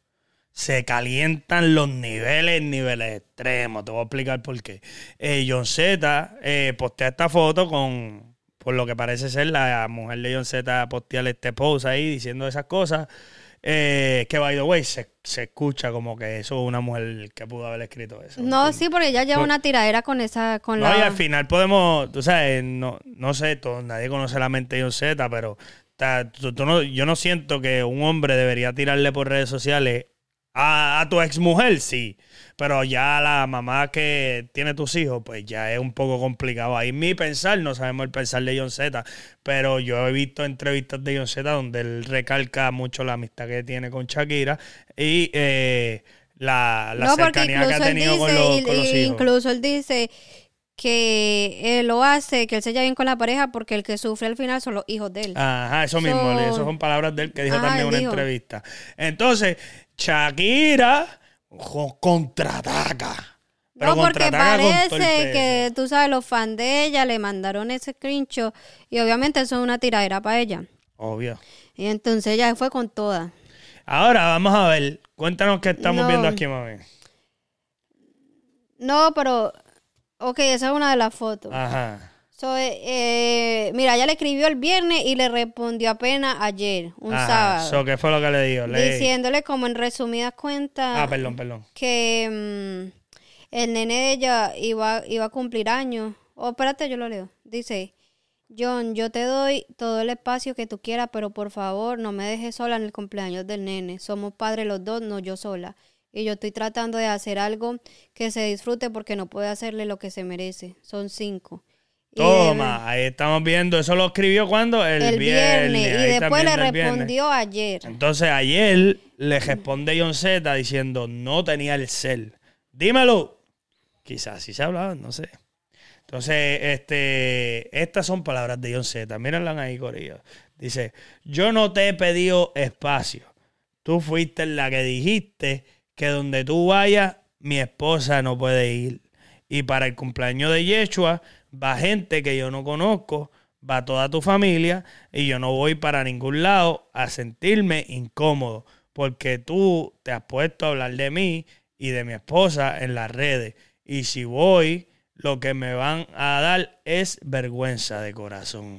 [SPEAKER 1] se calientan los niveles, niveles extremos. Te voy a explicar por qué. Eh, John Z postea esta foto con por lo que parece ser la mujer de John Z postear este post ahí diciendo esas cosas. Eh, que by the way, se, se, escucha como que eso es una mujer que pudo haber escrito eso.
[SPEAKER 2] No, sí, porque ella lleva una tiradera con esa. Con no, la... y al
[SPEAKER 1] final podemos, tú sabes, no, no sé, nadie conoce la mente de John Z, pero no, yo no siento que un hombre debería tirarle por redes sociales a, a tu ex mujer, sí. Pero ya la mamá que tiene tus hijos, pues ya es un poco complicado. Ahí mi pensar, no sabemos el pensar de John Z, pero yo he visto entrevistas de John Z donde él recalca mucho la amistad que tiene con Shakira y eh, la, cercanía que ha tenido con, los, hijos. Incluso
[SPEAKER 2] él dice que lo hace, que él se lleva bien con la pareja porque el que sufre al final son los hijos de él. Ajá, eso mismo, eso son
[SPEAKER 1] palabras de él que dijo también en una entrevista. Entonces, Shakira contraataca. Pero no, porque parece que,
[SPEAKER 2] tú sabes, los fans de ella le mandaron ese screenshot y obviamente eso es una tiradera para ella. Obvio. Y entonces ella fue con toda.
[SPEAKER 1] Ahora vamos a ver, cuéntanos qué estamos viendo aquí, mami.
[SPEAKER 2] No, pero, ok, esa es una de las fotos. Ajá. So, eh, eh, mira, ella le escribió el viernes y le respondió apenas ayer, un sábado.
[SPEAKER 1] ¿Qué fue lo que le Diciéndole
[SPEAKER 2] como en resumidas cuentas. Ah, perdón, perdón. Que mm, el nene de ella iba, iba a cumplir años. Oh, espérate, yo lo leo. Dice, John, yo te doy todo el espacio que tú quieras, pero por favor no me dejes sola en el cumpleaños del nene. Somos padres los dos, no yo sola. Y yo estoy tratando de hacer algo que se disfrute porque no puede hacerle lo que se merece. Son cinco. Toma,
[SPEAKER 1] ahí estamos viendo. Eso lo escribió cuando? El, el viernes. Y después le respondió ayer. Entonces ayer le responde John Z diciendo, no tenía el cel. Dímelo. Quizás si se hablaba, no sé. Entonces, este, estas son palabras de John Z. Míralas ahí, Corillo. Dice, yo no te he pedido espacio. Tú fuiste la que dijiste que donde tú vayas, mi esposa no puede ir. Y para el cumpleaños de Yeshua va gente que yo no conozco, va toda tu familia y yo no voy para ningún lado a sentirme incómodo porque tú te has puesto a hablar de mí y de mi esposa en las redes. Y si voy, lo que me van a dar es vergüenza de corazón.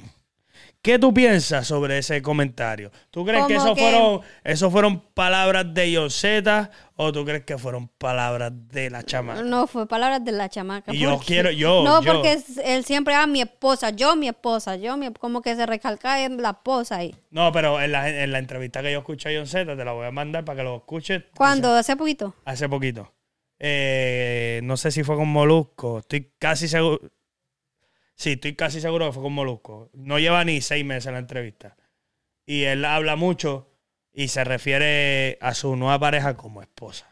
[SPEAKER 1] ¿Qué tú piensas sobre ese comentario? ¿Tú crees que eso, Fueron, fueron palabras de Yoseta ¿O tú crees que fueron palabras de la chamaca?
[SPEAKER 2] No, fue palabras de la chamaca. Y yo quiero, yo. No, porque él siempre, ah, mi esposa, yo, mi esposa, yo, mi, como que se recalca en la esposa ahí.
[SPEAKER 1] No, pero en la, entrevista que yo escuché a John Z, te la voy a mandar para que lo escuches. ¿Cuándo?
[SPEAKER 2] ¿Hace poquito?
[SPEAKER 1] Hace poquito. Eh, no sé si fue con Molusco, estoy casi seguro. Sí, estoy casi seguro que fue con Molusco. No lleva ni seis meses la entrevista. Y él habla mucho y se refiere a su nueva pareja como esposa.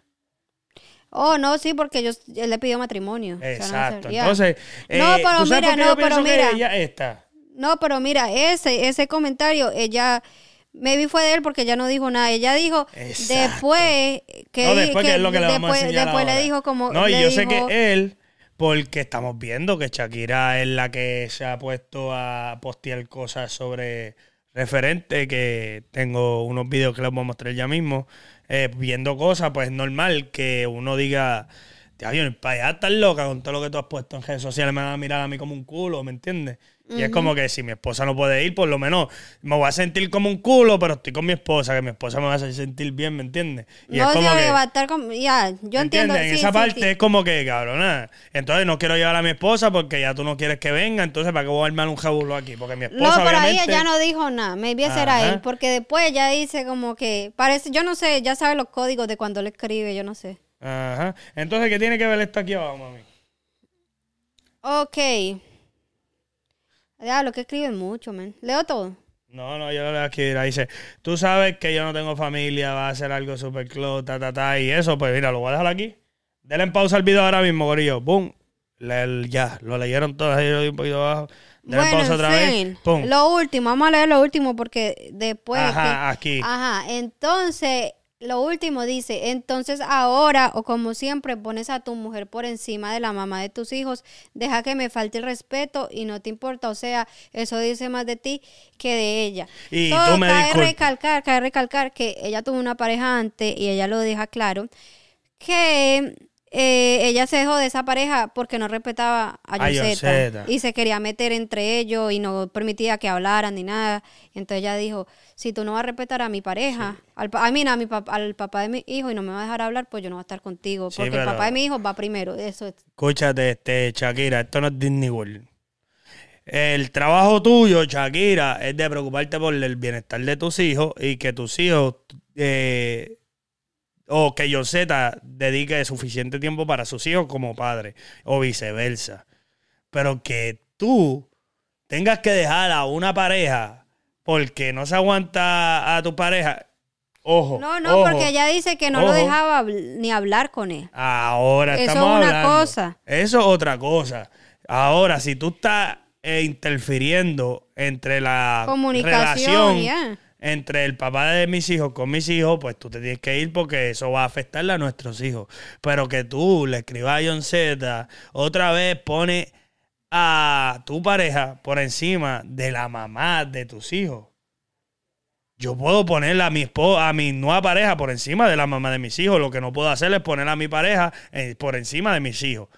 [SPEAKER 2] Oh, no, sí, porque yo, él le pidió matrimonio. Exacto. Entonces, no, eh, pero mira, no, pero mira. Ella está? No, pero mira, ese, ese comentario, ella, maybe fue de él porque ella no dijo nada. Ella dijo después que, después, le le dijo como. No, y yo sé que
[SPEAKER 1] él, porque estamos viendo que Shakira es la que se ha puesto a postear cosas sobre referente que tengo unos vídeos que les voy a mostrar ya mismo, eh, viendo cosas, pues es normal que uno diga, tío, para allá estás loca con todo lo que tú has puesto en redes sociales, me van a mirar a mí como un culo, ¿me entiendes? Y es como que si mi esposa no puede ir, por lo menos me voy a sentir como un culo, pero estoy con mi esposa, que mi esposa me va a hacer sentir bien, ¿me entiendes? Y es como va
[SPEAKER 2] a Ya, yo entiendo. En esa parte
[SPEAKER 1] es como que, cabrón, nada. entonces no quiero llevar a mi esposa porque ya tú no quieres que venga, entonces ¿para qué voy a armar un jabulo aquí? Porque mi esposa No, por ahí ella no
[SPEAKER 2] dijo nada, me vi a él, porque después ya dice como que... parece Yo no sé, ya sabe los códigos de cuando le escribe, yo no sé.
[SPEAKER 1] Ajá. Entonces, ¿qué tiene que ver esto aquí abajo, mami?
[SPEAKER 2] Ok. Ya, lo que escribe mucho, man. Leo todo.
[SPEAKER 1] No, no, yo lo leo aquí dice, tú sabes que yo no tengo familia, va a ser algo super close, ta, ta, ta. Y eso, pues mira, lo voy a dejar aquí. Denle en pausa al video ahora mismo, gorillo. boom ya, lo leyeron todos ahí un poquito abajo. Denle bueno, pausa otra vez. Lo
[SPEAKER 2] último, vamos a leer lo último porque después... Ajá, aquí. Ajá, entonces lo último dice, entonces ahora o como siempre pones a tu mujer por encima de la mamá de tus hijos, deja que me falte el respeto y no te importa, o sea, eso dice más de ti que de ella. Y me recalcar, recalcar que ella tuvo una pareja antes y ella lo deja claro que eh, ella se dejó de esa pareja porque no respetaba a Yoseta y se quería meter entre ellos y no permitía que hablaran ni nada. Entonces ella dijo, si tú no vas a respetar a mi pareja, al, a a mi al papá de mi hijo y no me va a dejar hablar, pues yo no voy a estar contigo. porque el papá de mi hijo va primero. Eso
[SPEAKER 1] Escúchate, este, Shakira, esto no es Disney World. El trabajo tuyo, Shakira, es de preocuparte por el bienestar de tus hijos y que tus hijos eh, o que Yoseta dedique suficiente tiempo para sus hijos como padre, o viceversa. Pero que tú tengas que dejar a una pareja porque no se aguanta a tu pareja. Ojo. No, no, porque ella dice que no lo dejaba
[SPEAKER 2] ni hablar con él.
[SPEAKER 1] Ahora Eso estamos es una cosa. Eso es otra cosa. Ahora, si tú estás eh, interfiriendo entre la comunicación. Relación, entre el papá de mis hijos con mis hijos, pues tú te tienes que ir porque eso va a afectarle a nuestros hijos. Pero que tú le escribas a John Z, otra vez pone a tu pareja por encima de la mamá de tus hijos. Yo puedo poner a mi, a mi nueva pareja por encima de la mamá de mis hijos. Lo que no puedo hacer es poner a mi pareja eh, por encima de mis hijos.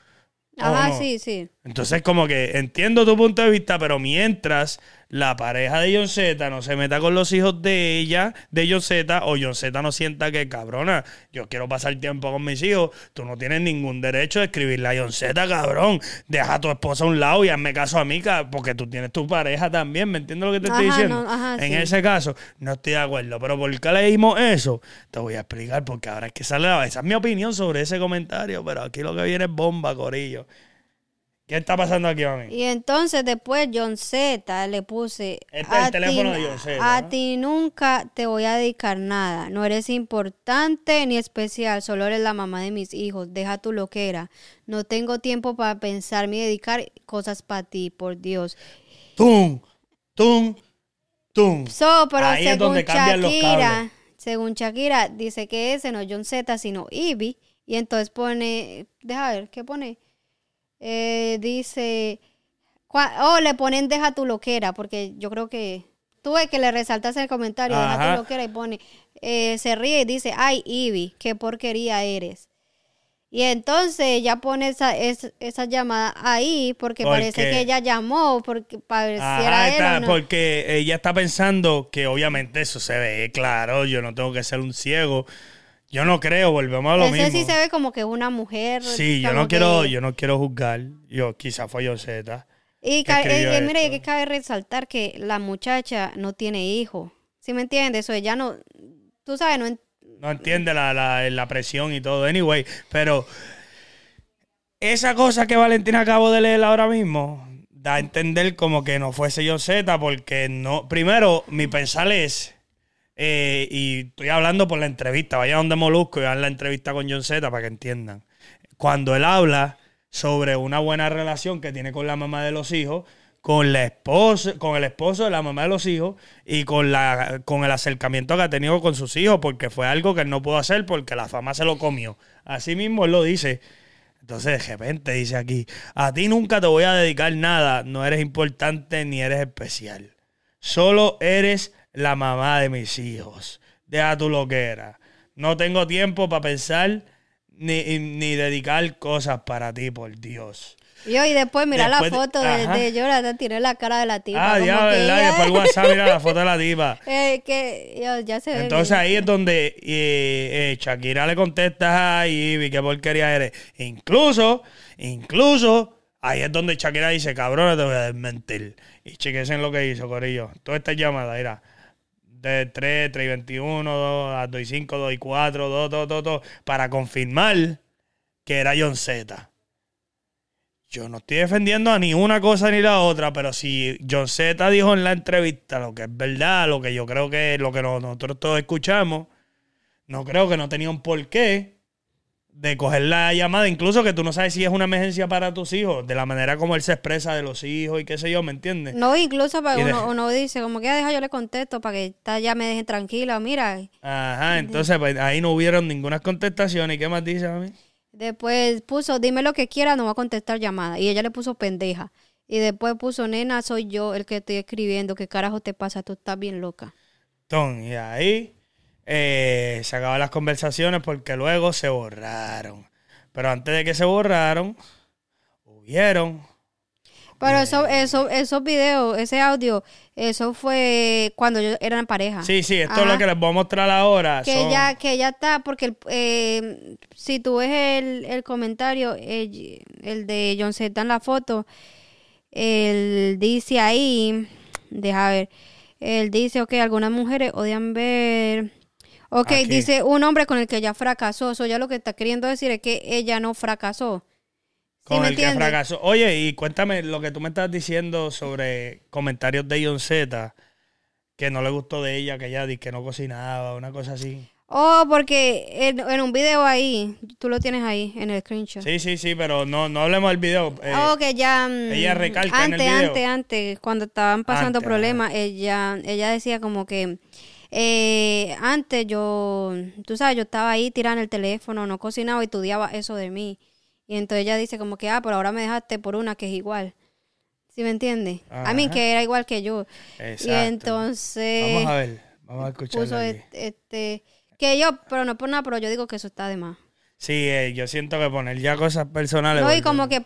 [SPEAKER 1] Ajá, sí, sí. Entonces, como que entiendo tu punto de vista, pero mientras la pareja de John no se meta con los hijos de ella, de John o John Z no sienta que, cabrona, yo quiero pasar tiempo con mis hijos, tú no tienes ningún derecho de escribirle a John Z, cabrón, deja a tu esposa a un lado y hazme caso a mí, porque tú tienes tu pareja también, ¿me entiendes lo que te estoy diciendo? en ese caso, no estoy de acuerdo, pero ¿por qué leímos eso? Te voy a explicar, porque ahora es que sale la... Esa es mi opinión sobre ese comentario, pero aquí lo que viene es bomba, corillo. ¿Qué está pasando aquí, mami?
[SPEAKER 2] Y entonces después John Z le puse. Este el teléfono de John Z. A ti nunca te voy a dedicar nada. No eres importante ni especial. Solo eres la mamá de mis hijos. Deja tu loquera. No tengo tiempo para pensar ni dedicar cosas para ti, por Dios.
[SPEAKER 1] ¡Tum! ¡Tum! ¡Tum! So, según Shakira,
[SPEAKER 2] Según Shakira, dice que ese no es John Z, sino Ivy. Y entonces pone. Deja ver, ¿qué pone? Eh, dice, oh, le ponen deja tu loquera, porque yo creo que tuve que le resaltas el comentario, deja tu loquera y pone, eh, se ríe y dice, ay, Ivy, qué porquería eres. Y entonces ella pone esa, esa, llamada ahí porque parece que ella llamó porque
[SPEAKER 1] Porque ella está pensando que obviamente eso se ve, claro, yo no tengo que ser un ciego yo no creo, volvemos a lo Eso sí se
[SPEAKER 2] ve como que una mujer. Sí, yo no quiero,
[SPEAKER 1] yo no quiero juzgar. Yo, quizá fue Z.
[SPEAKER 2] Y que eh, eh, que cabe resaltar que la muchacha no tiene hijo. ¿Sí me entiendes? Eso ella no, tú sabes, no,
[SPEAKER 1] entiende la, presión y todo. Anyway, pero esa cosa que Valentina acabo de leer ahora mismo da a entender como que no fuese Z, porque no, primero mi pensar es eh, y estoy hablando por la entrevista. Vaya donde Molusco y hagan la entrevista con John Z para que entiendan. Cuando él habla sobre una buena relación que tiene con la mamá de los hijos, con la esposa, con el esposo de la mamá de los hijos y con la con el acercamiento que ha tenido con sus hijos, porque fue algo que él no pudo hacer porque la fama se lo comió. Así mismo él lo dice. Entonces de repente dice aquí, a ti nunca te voy a dedicar nada, no eres importante ni eres especial. Solo eres la mamá de mis hijos. Deja tu loquera. No tengo tiempo para pensar ni, dedicar cosas para ti, por Dios.
[SPEAKER 2] Y y después mira la foto de, de, Jonathan, tiene la cara de la tipa. Ah, ya, verdad. Y después WhatsApp mira
[SPEAKER 1] la foto de la tipa.
[SPEAKER 2] Eh, ya se Entonces ahí
[SPEAKER 1] es donde eh, Shakira le contesta y qué porquería eres. Incluso, incluso, ahí es donde Shakira dice, cabrón, te voy a desmentir. Y chequense en lo que hizo, Corillo. Toda esta llamada era de 3, 3 y 21, 2, 2 y 5, 2 y 4, 2, 2, 2, 2, para confirmar que era John Z. Yo no estoy defendiendo a ni una cosa ni la otra, pero si John Z dijo en la entrevista lo que es verdad, lo que yo creo que es, lo que nosotros todos escuchamos, no creo que no tenía un porqué de coger la llamada, incluso que tú no sabes si es una emergencia para tus hijos, de la manera como él se expresa de los hijos y qué sé yo, ¿me entiendes? No,
[SPEAKER 2] incluso uno, dice, como que ah, deja yo le contesto para que ya me deje tranquila, mira.
[SPEAKER 1] Ajá, entonces pues, ahí no hubieron ninguna contestación. ¿Y qué más dice a mí?
[SPEAKER 2] Después puso, dime lo que quiera, no va a contestar llamada. Y ella le puso pendeja. Y después puso, nena, soy yo el que estoy escribiendo, ¿qué carajo te pasa? Tú estás bien loca.
[SPEAKER 1] Entonces, y ahí eh, se acabaron las conversaciones porque luego se borraron. Pero antes de que se borraron, hubieron.
[SPEAKER 2] Pero eh. eso, eso, esos videos, ese audio, eso fue cuando eran pareja. Sí, sí, esto es lo que
[SPEAKER 1] les voy a mostrar ahora. Que, ya
[SPEAKER 2] que ella está, porque eh, si tú ves el, comentario, el, de John Z en la foto, él dice ahí, deja ver, él dice, ok, algunas mujeres odian ver Ok, dice un hombre con el que ella fracasó. Eso ya lo que está queriendo decir es que ella no fracasó. Con el que fracasó.
[SPEAKER 1] Oye, y cuéntame lo que tú me estás diciendo sobre comentarios de John Z, que no le gustó de ella, que ella que no cocinaba, una cosa así.
[SPEAKER 2] Oh, porque en, un video ahí, tú lo tienes ahí, en el screenshot. Sí,
[SPEAKER 1] sí, sí, pero no, no hablemos del video. oh, eh, que
[SPEAKER 2] ah, ya... Mm, ella recalca antes, en el video. Antes, antes, cuando estaban pasando problemas, ella, ella decía como que eh, antes yo, tú sabes, yo estaba ahí tirando el teléfono, no cocinaba y estudiaba eso de mí. Y entonces ella dice como que, ah, pero ahora me dejaste por una que es igual. ¿Sí me entiendes? A mí que era igual que yo. Y entonces... Vamos a
[SPEAKER 1] ver, vamos a escuchar. E,
[SPEAKER 2] este, que yo, pero no por nada, pero yo digo que eso está de más.
[SPEAKER 1] Sí, eh, yo siento que poner ya cosas personales. No, y
[SPEAKER 2] como que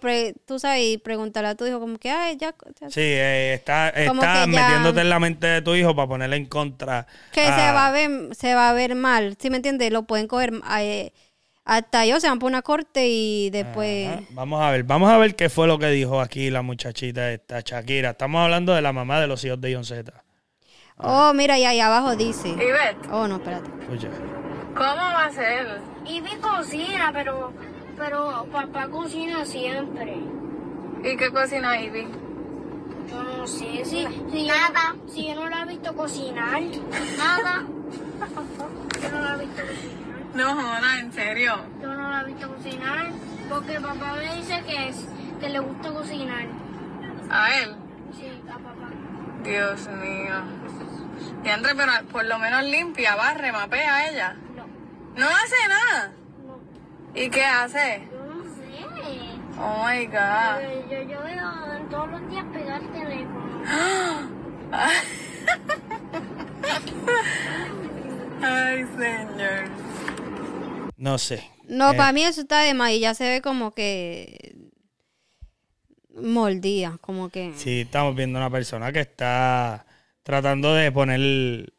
[SPEAKER 2] tú sabes, y preguntarle a tu hijo, como que, ay, ya.
[SPEAKER 1] Sí, eh, está, está metiéndote en la mente de tu hijo para ponerle en contra. Que se, va a
[SPEAKER 2] ver, se va a ver mal, ¿sí me entiendes? Lo pueden coger. Eh, hasta ellos se van por una corte y después.
[SPEAKER 1] Vamos a ver, vamos a ver qué fue lo que dijo aquí la muchachita esta, Shakira. Estamos hablando de la mamá de los hijos de John
[SPEAKER 2] Oh, mira, y ahí abajo dice. Ivette. Oh, no, espérate. Oye. ¿Cómo va a ser? Ivy cocina, pero, pero papá cocina siempre. ¿Y qué cocina Ivy? Yo no sé, si, Nada. si yo no la he visto cocinar. Nada. yo no la he visto cocinar. No, no, en serio. Yo no la he visto cocinar porque papá me dice que, es, que le gusta cocinar. ¿A él? Sí, a papá. Dios mío. Y André pero por lo menos limpia, barre, mapea ella. No. ¿No hace nada? No. ¿Y qué hace? Yo no sé. Oh my God. Yo, yo, veo todos los días pegar el teléfono. Ay, señor.
[SPEAKER 1] No sé. No, eh. para mí
[SPEAKER 2] eso está de más y ya se ve como que moldía, como que...
[SPEAKER 1] Sí, estamos viendo una persona que está tratando de poner.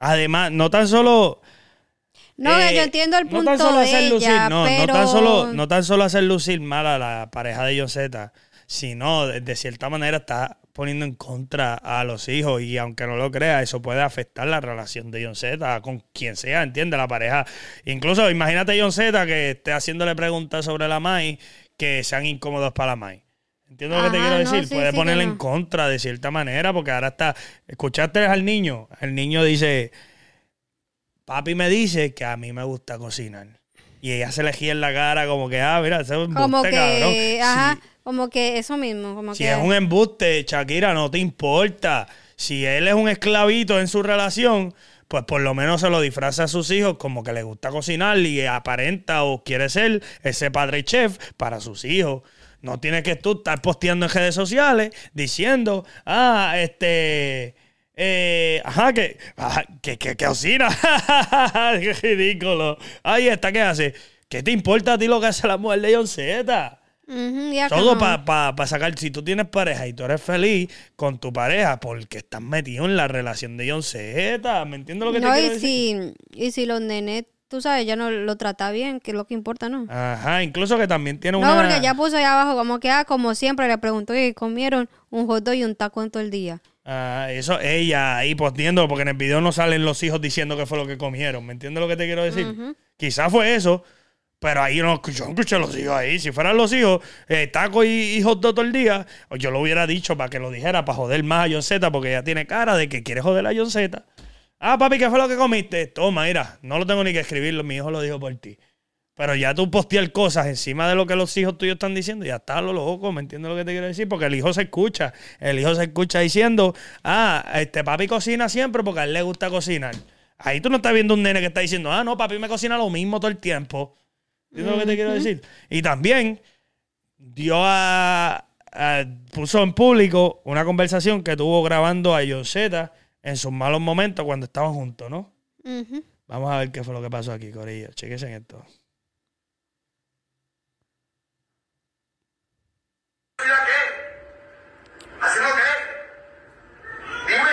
[SPEAKER 1] Además, no tan solo.
[SPEAKER 2] No, yo eh, entiendo el punto de ella, no, no, tan solo,
[SPEAKER 1] no tan solo hacer lucir mal a la pareja de Yoseta, sino de, cierta manera está poniendo en contra a los hijos y aunque no lo crea, eso puede afectar la relación de Z con quien sea, entiende la pareja. Incluso imagínate Z que esté haciéndole preguntas sobre la Mai que sean incómodos para la Mai entiendo lo que te quiero decir? puede ponerle en contra de cierta manera, porque ahora está. Escuchaste al niño. El niño dice: Papi me dice que a mí me gusta cocinar. Y ella se le gira en la cara, como que, ah, mira, ese es un como que, cabrón.
[SPEAKER 2] Ajá, como que eso mismo. Como si es un
[SPEAKER 1] embuste, Shakira, no te importa. Si él es un esclavito en su relación, pues por lo menos se lo disfraza a sus hijos como que le gusta cocinar y aparenta o quiere ser ese padre chef para sus hijos. No tienes que tú estar posteando en redes sociales diciendo, ah, este. Eh, ajá, que, ajá, ah, que, que, que Qué ridículo. Ahí está, ¿qué hace? ¿Qué te importa a ti lo que hace la mujer de John Z?
[SPEAKER 2] Uh Todo para
[SPEAKER 1] pa, sacar, si tú tienes pareja y tú eres feliz con tu pareja porque estás metido en la relación de John Z, ¿me entiendes lo que te quiero y Si,
[SPEAKER 2] y si los nenes tú sabes, ya no lo trata bien, que es lo que importa, ¿no?
[SPEAKER 1] Ajá, incluso que también tiene un No, porque ya
[SPEAKER 2] puso ahí abajo, como que, ah, como siempre, le preguntó y comieron un hot dog y un taco en todo el día.
[SPEAKER 1] Ah, eso ella ahí postiendo, porque en el video no salen los hijos diciendo que fue lo que comieron. ¿Me entiendes lo que te quiero decir? Quizás fue eso, pero ahí no, yo escuché a los hijos ahí. Si fueran los hijos, eh, taco y, hot dog todo el día, yo lo hubiera dicho para que lo dijera, para joder más a John Z, porque ella tiene cara de que quiere joder a John Z. Ah, papi, ¿qué fue lo que comiste? Toma, mira, no lo tengo ni que escribirlo, mi hijo lo dijo por ti. Pero ya tú postear cosas encima de lo que los hijos tuyos están diciendo, ya está lo loco, ¿me entiendes lo que te quiero decir? Porque el hijo se escucha, el hijo se escucha diciendo, ah, este papi cocina siempre porque a él le gusta cocinar. Ahí tú no estás viendo un nene que está diciendo, ah, no, papi me cocina lo mismo todo el tiempo. ¿Entiendes lo que te quiero decir? Y también dio a, puso en público una conversación que tuvo grabando a Yoseta, en sus malos momentos cuando estaban juntos, ¿no? Vamos a ver qué fue lo que pasó aquí, Corillo. Chequense en esto.
[SPEAKER 2] ¿Qué? qué? Dime,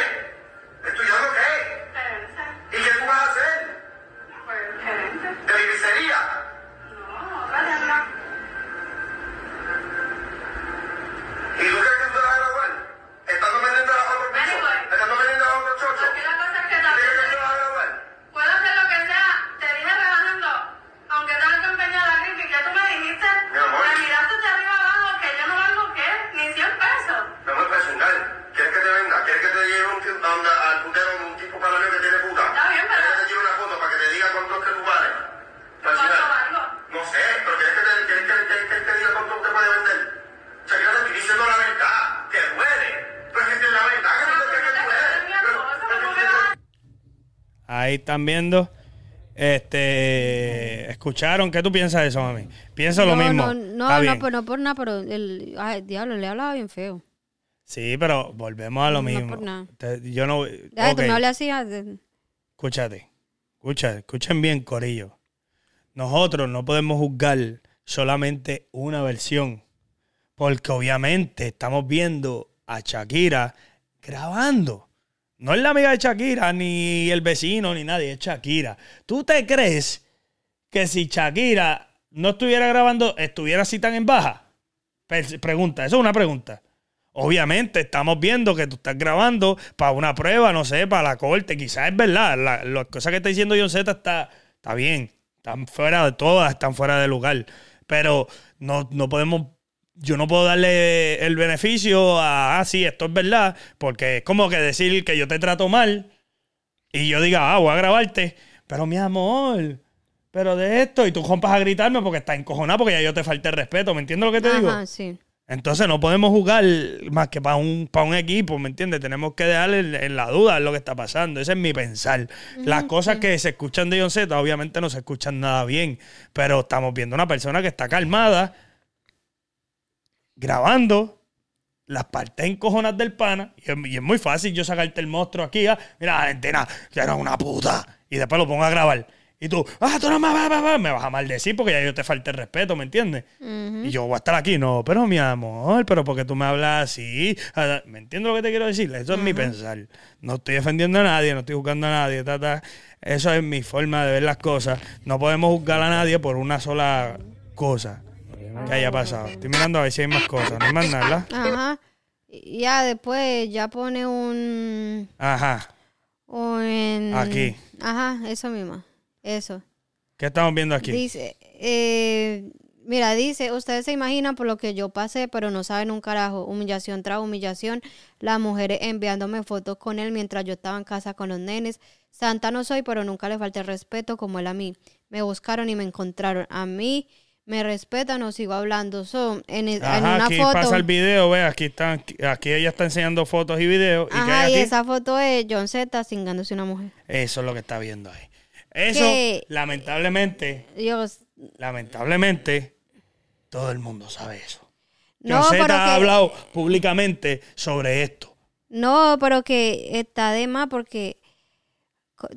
[SPEAKER 1] están viendo, este, escucharon. ¿Qué tú piensas de eso, mami? Pienso lo mismo. No, no,
[SPEAKER 2] no, por, nada, pero el, diablo, le hablaba bien feo.
[SPEAKER 1] Sí, pero volvemos a lo mismo. yo no. Ya, tú me así. Escúchate. Escucha, escuchen bien, Corillo. Nosotros no podemos juzgar solamente una versión. Porque obviamente estamos viendo a Shakira grabando. No es la amiga de Shakira, ni el vecino, ni nadie, es Shakira. ¿Tú te crees que si Shakira no estuviera grabando, estuviera así tan en baja? Pues, pregunta, eso es una pregunta. Obviamente estamos viendo que tú estás grabando para una prueba, no sé, para la corte, quizás es verdad. Las cosas que está diciendo John Z está, está bien, están fuera de todas, están fuera de lugar. Pero no, no podemos yo no puedo darle el beneficio a, ah, sí, esto es verdad, porque es como que decir que yo te trato mal y yo diga, ah, voy a grabarte, pero mi amor, pero de esto, y tú compas a gritarme porque está encojonado porque ya yo te falté respeto, ¿me entiendes lo que te digo? digo? sí. Entonces no podemos jugar más que para un, para un equipo, ¿me entiendes? Tenemos que dejar en, la duda lo que está pasando. Ese es mi pensar. Las cosas que se escuchan de John Z obviamente no se escuchan nada bien, pero estamos viendo una persona que está calmada, grabando las partes encojonas del pana. Y es, muy fácil yo sacarte el monstruo aquí. Ah, mira, Valentina, que era una puta. Y después lo pongo a grabar. Y tú, ah, tú no me vas, me vas a maldecir porque ya yo te falte el respeto, ¿me entiendes? Y yo voy a estar aquí, no, pero mi amor, pero porque tú me hablas así. Ah, ¿Me entiendo lo que te quiero decir? Eso es mi pensar. No estoy defendiendo a nadie, no estoy juzgando a nadie, ta, Eso es mi forma de ver las cosas. No podemos juzgar a nadie por una sola cosa. ¿Qué haya pasado. Estoy mirando a ver si hay más cosas. No hay más nada,
[SPEAKER 2] Ajá. Ya después ya pone un. Ajá. en... Aquí. Ajá, eso mismo. Eso.
[SPEAKER 1] ¿Qué estamos viendo aquí? Dice.
[SPEAKER 2] Eh, mira, dice: Ustedes se imaginan por lo que yo pasé, pero no saben un carajo. Humillación tras humillación. La mujer enviándome fotos con él mientras yo estaba en casa con los nenes. Santa no soy, pero nunca le falté respeto como él a mí. Me buscaron y me encontraron. A mí me respeta o sigo hablando. en, e, aquí pasa el
[SPEAKER 1] video, ve, aquí, están aquí ella está enseñando fotos y videos. ¿y, esa
[SPEAKER 2] foto es John Z cingándose una mujer.
[SPEAKER 1] Eso es lo que está viendo ahí. Eso, lamentablemente, Dios, lamentablemente, todo el mundo sabe eso.
[SPEAKER 2] No, John Z ha hablado
[SPEAKER 1] públicamente sobre esto.
[SPEAKER 2] No, pero que está de más porque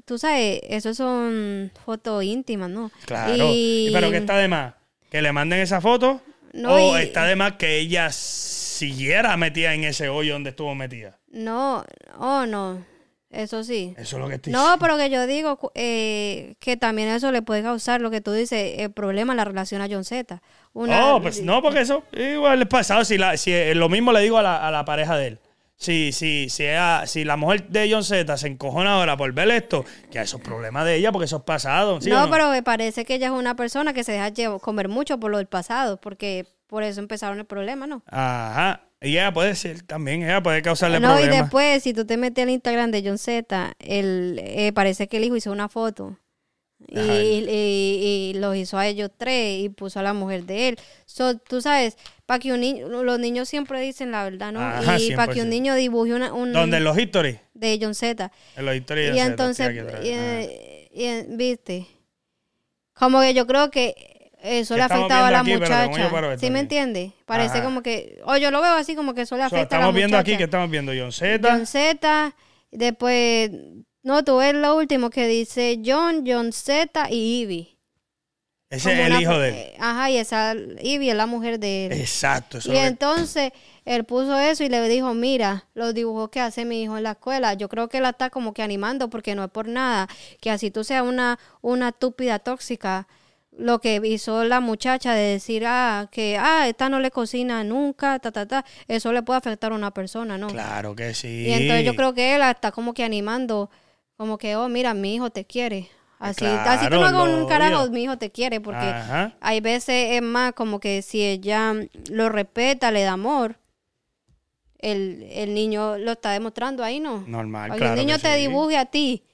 [SPEAKER 2] tú sabes, eso son fotos íntimas, ¿no? Claro, pero que está
[SPEAKER 1] de más que le manden esa foto? No, ¿O está de más que ella siguiera metida en ese hoyo donde estuvo metida?
[SPEAKER 2] No, oh no. Eso sí. Eso es lo que No, pero que yo digo eh, que también eso le puede causar lo que tú dices, el problema en la relación a John Z. No, oh, pues
[SPEAKER 1] no, porque eso igual es pasado. Si, la, si eh, lo mismo le digo a la pareja de él. Sí, sí, si, si la mujer de John Z se encojona ahora por ver esto, que a esos problemas de ella porque eso pasados no, pero
[SPEAKER 2] me parece que ella es una persona que se deja llevar, comer mucho por lo del pasado, porque por eso empezaron el problema, ¿no?
[SPEAKER 1] Ajá. Y ella puede ser también, ella puede causarle problemas. No, y
[SPEAKER 2] después, si tú te metes al Instagram de John Z, eh, parece que el hijo hizo una foto y, eh, eh, los hizo a ellos tres y puso a la mujer de él. tú sabes, para que un niño, los niños siempre dicen la verdad, ¿no? y para que un niño dibuje una... Un, ¿Los History? De John Z.
[SPEAKER 1] Los History de John Y entonces,
[SPEAKER 2] viste, como que yo creo que eso le afectaba a la muchacha. ¿Sí me entiendes? Parece como que, o yo lo veo así como que eso le afecta a la muchacha. Estamos viendo aquí que
[SPEAKER 1] estamos viendo John Z.
[SPEAKER 2] John Z, después no, tú ves lo último que dice John, John Z y Ivy.
[SPEAKER 1] Ese es el hijo de él. Eh,
[SPEAKER 2] ajá, y esa Ivy es la mujer de él.
[SPEAKER 1] Exacto. Eso y
[SPEAKER 2] entonces él puso eso y le dijo, mira, los dibujos que hace mi hijo en la escuela, yo creo que él está como que animando porque no es por nada que así tú seas una, una túpida tóxica. Lo que hizo la muchacha de decir, ah, que, ah, esta no le cocina nunca, ta, ta, ta, eso le puede afectar a una persona, ¿no? Claro
[SPEAKER 1] que sí. Y entonces yo creo
[SPEAKER 2] que él está como que animando como que, oh, mira, mi hijo te quiere. Así, así como un carajo, mi hijo te quiere, porque hay veces es más como que si ella lo respeta, le da amor, el, niño lo está demostrando ahí, ¿no?
[SPEAKER 1] Normal, claro el niño te dibuje a ti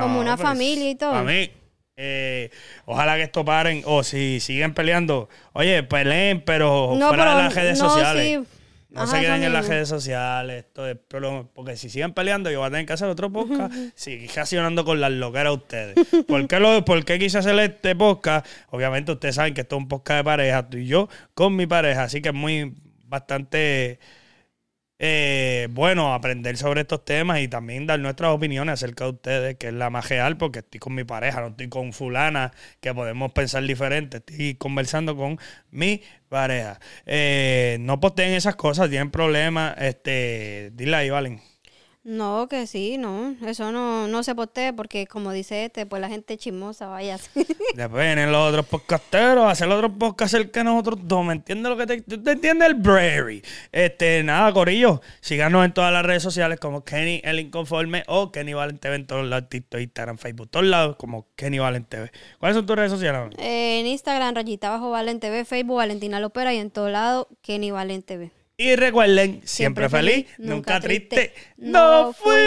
[SPEAKER 1] como una pues, familia y todo. A mí, eh, ojalá que esto paren o si siguen peleando, oye, peleen, pero fuera de las redes no, sociales.
[SPEAKER 2] No se queden en las redes
[SPEAKER 1] sociales. el porque si siguen peleando, yo voy a tener que hacer otro podcast. accionando con las loqueras ustedes. ¿Por qué, lo, ¿Por qué quise hacer este podcast? Obviamente, ustedes saben que esto es un podcast de pareja, tú y yo, con mi pareja. Así que es muy bastante eh, bueno, aprender sobre estos temas y también dar nuestras opiniones acerca de ustedes, que es la más real, porque estoy con mi pareja, no estoy con fulana, que podemos pensar diferente, estoy conversando con mi pareja. Eh, no posteen esas cosas, tienen problemas, este, dile ahí, Valen.
[SPEAKER 2] No, que sí, no. Eso no, no se postee porque, como dice este, pues la gente chismosa, vaya.
[SPEAKER 1] Después vienen los otros podcasteros, hacer los otros podcasts el que nosotros dos. ¿Me entiendes lo que te, te entiende el Brary? Este, nada, Corillo. Síganos en todas las redes sociales como Kenny el Inconforme o Kenny Valen en todos lados, TikTok, Instagram, Facebook, todos lados como Kenny Valen ¿Cuáles son tus redes sociales?
[SPEAKER 2] Eh, en Instagram, rayita bajo Valen TV, Facebook, Valentina Lopera y en todos lados Kenny Valenteve.
[SPEAKER 1] Y recuerden, siempre, feliz, nunca triste. triste.
[SPEAKER 2] ¡No fuimos!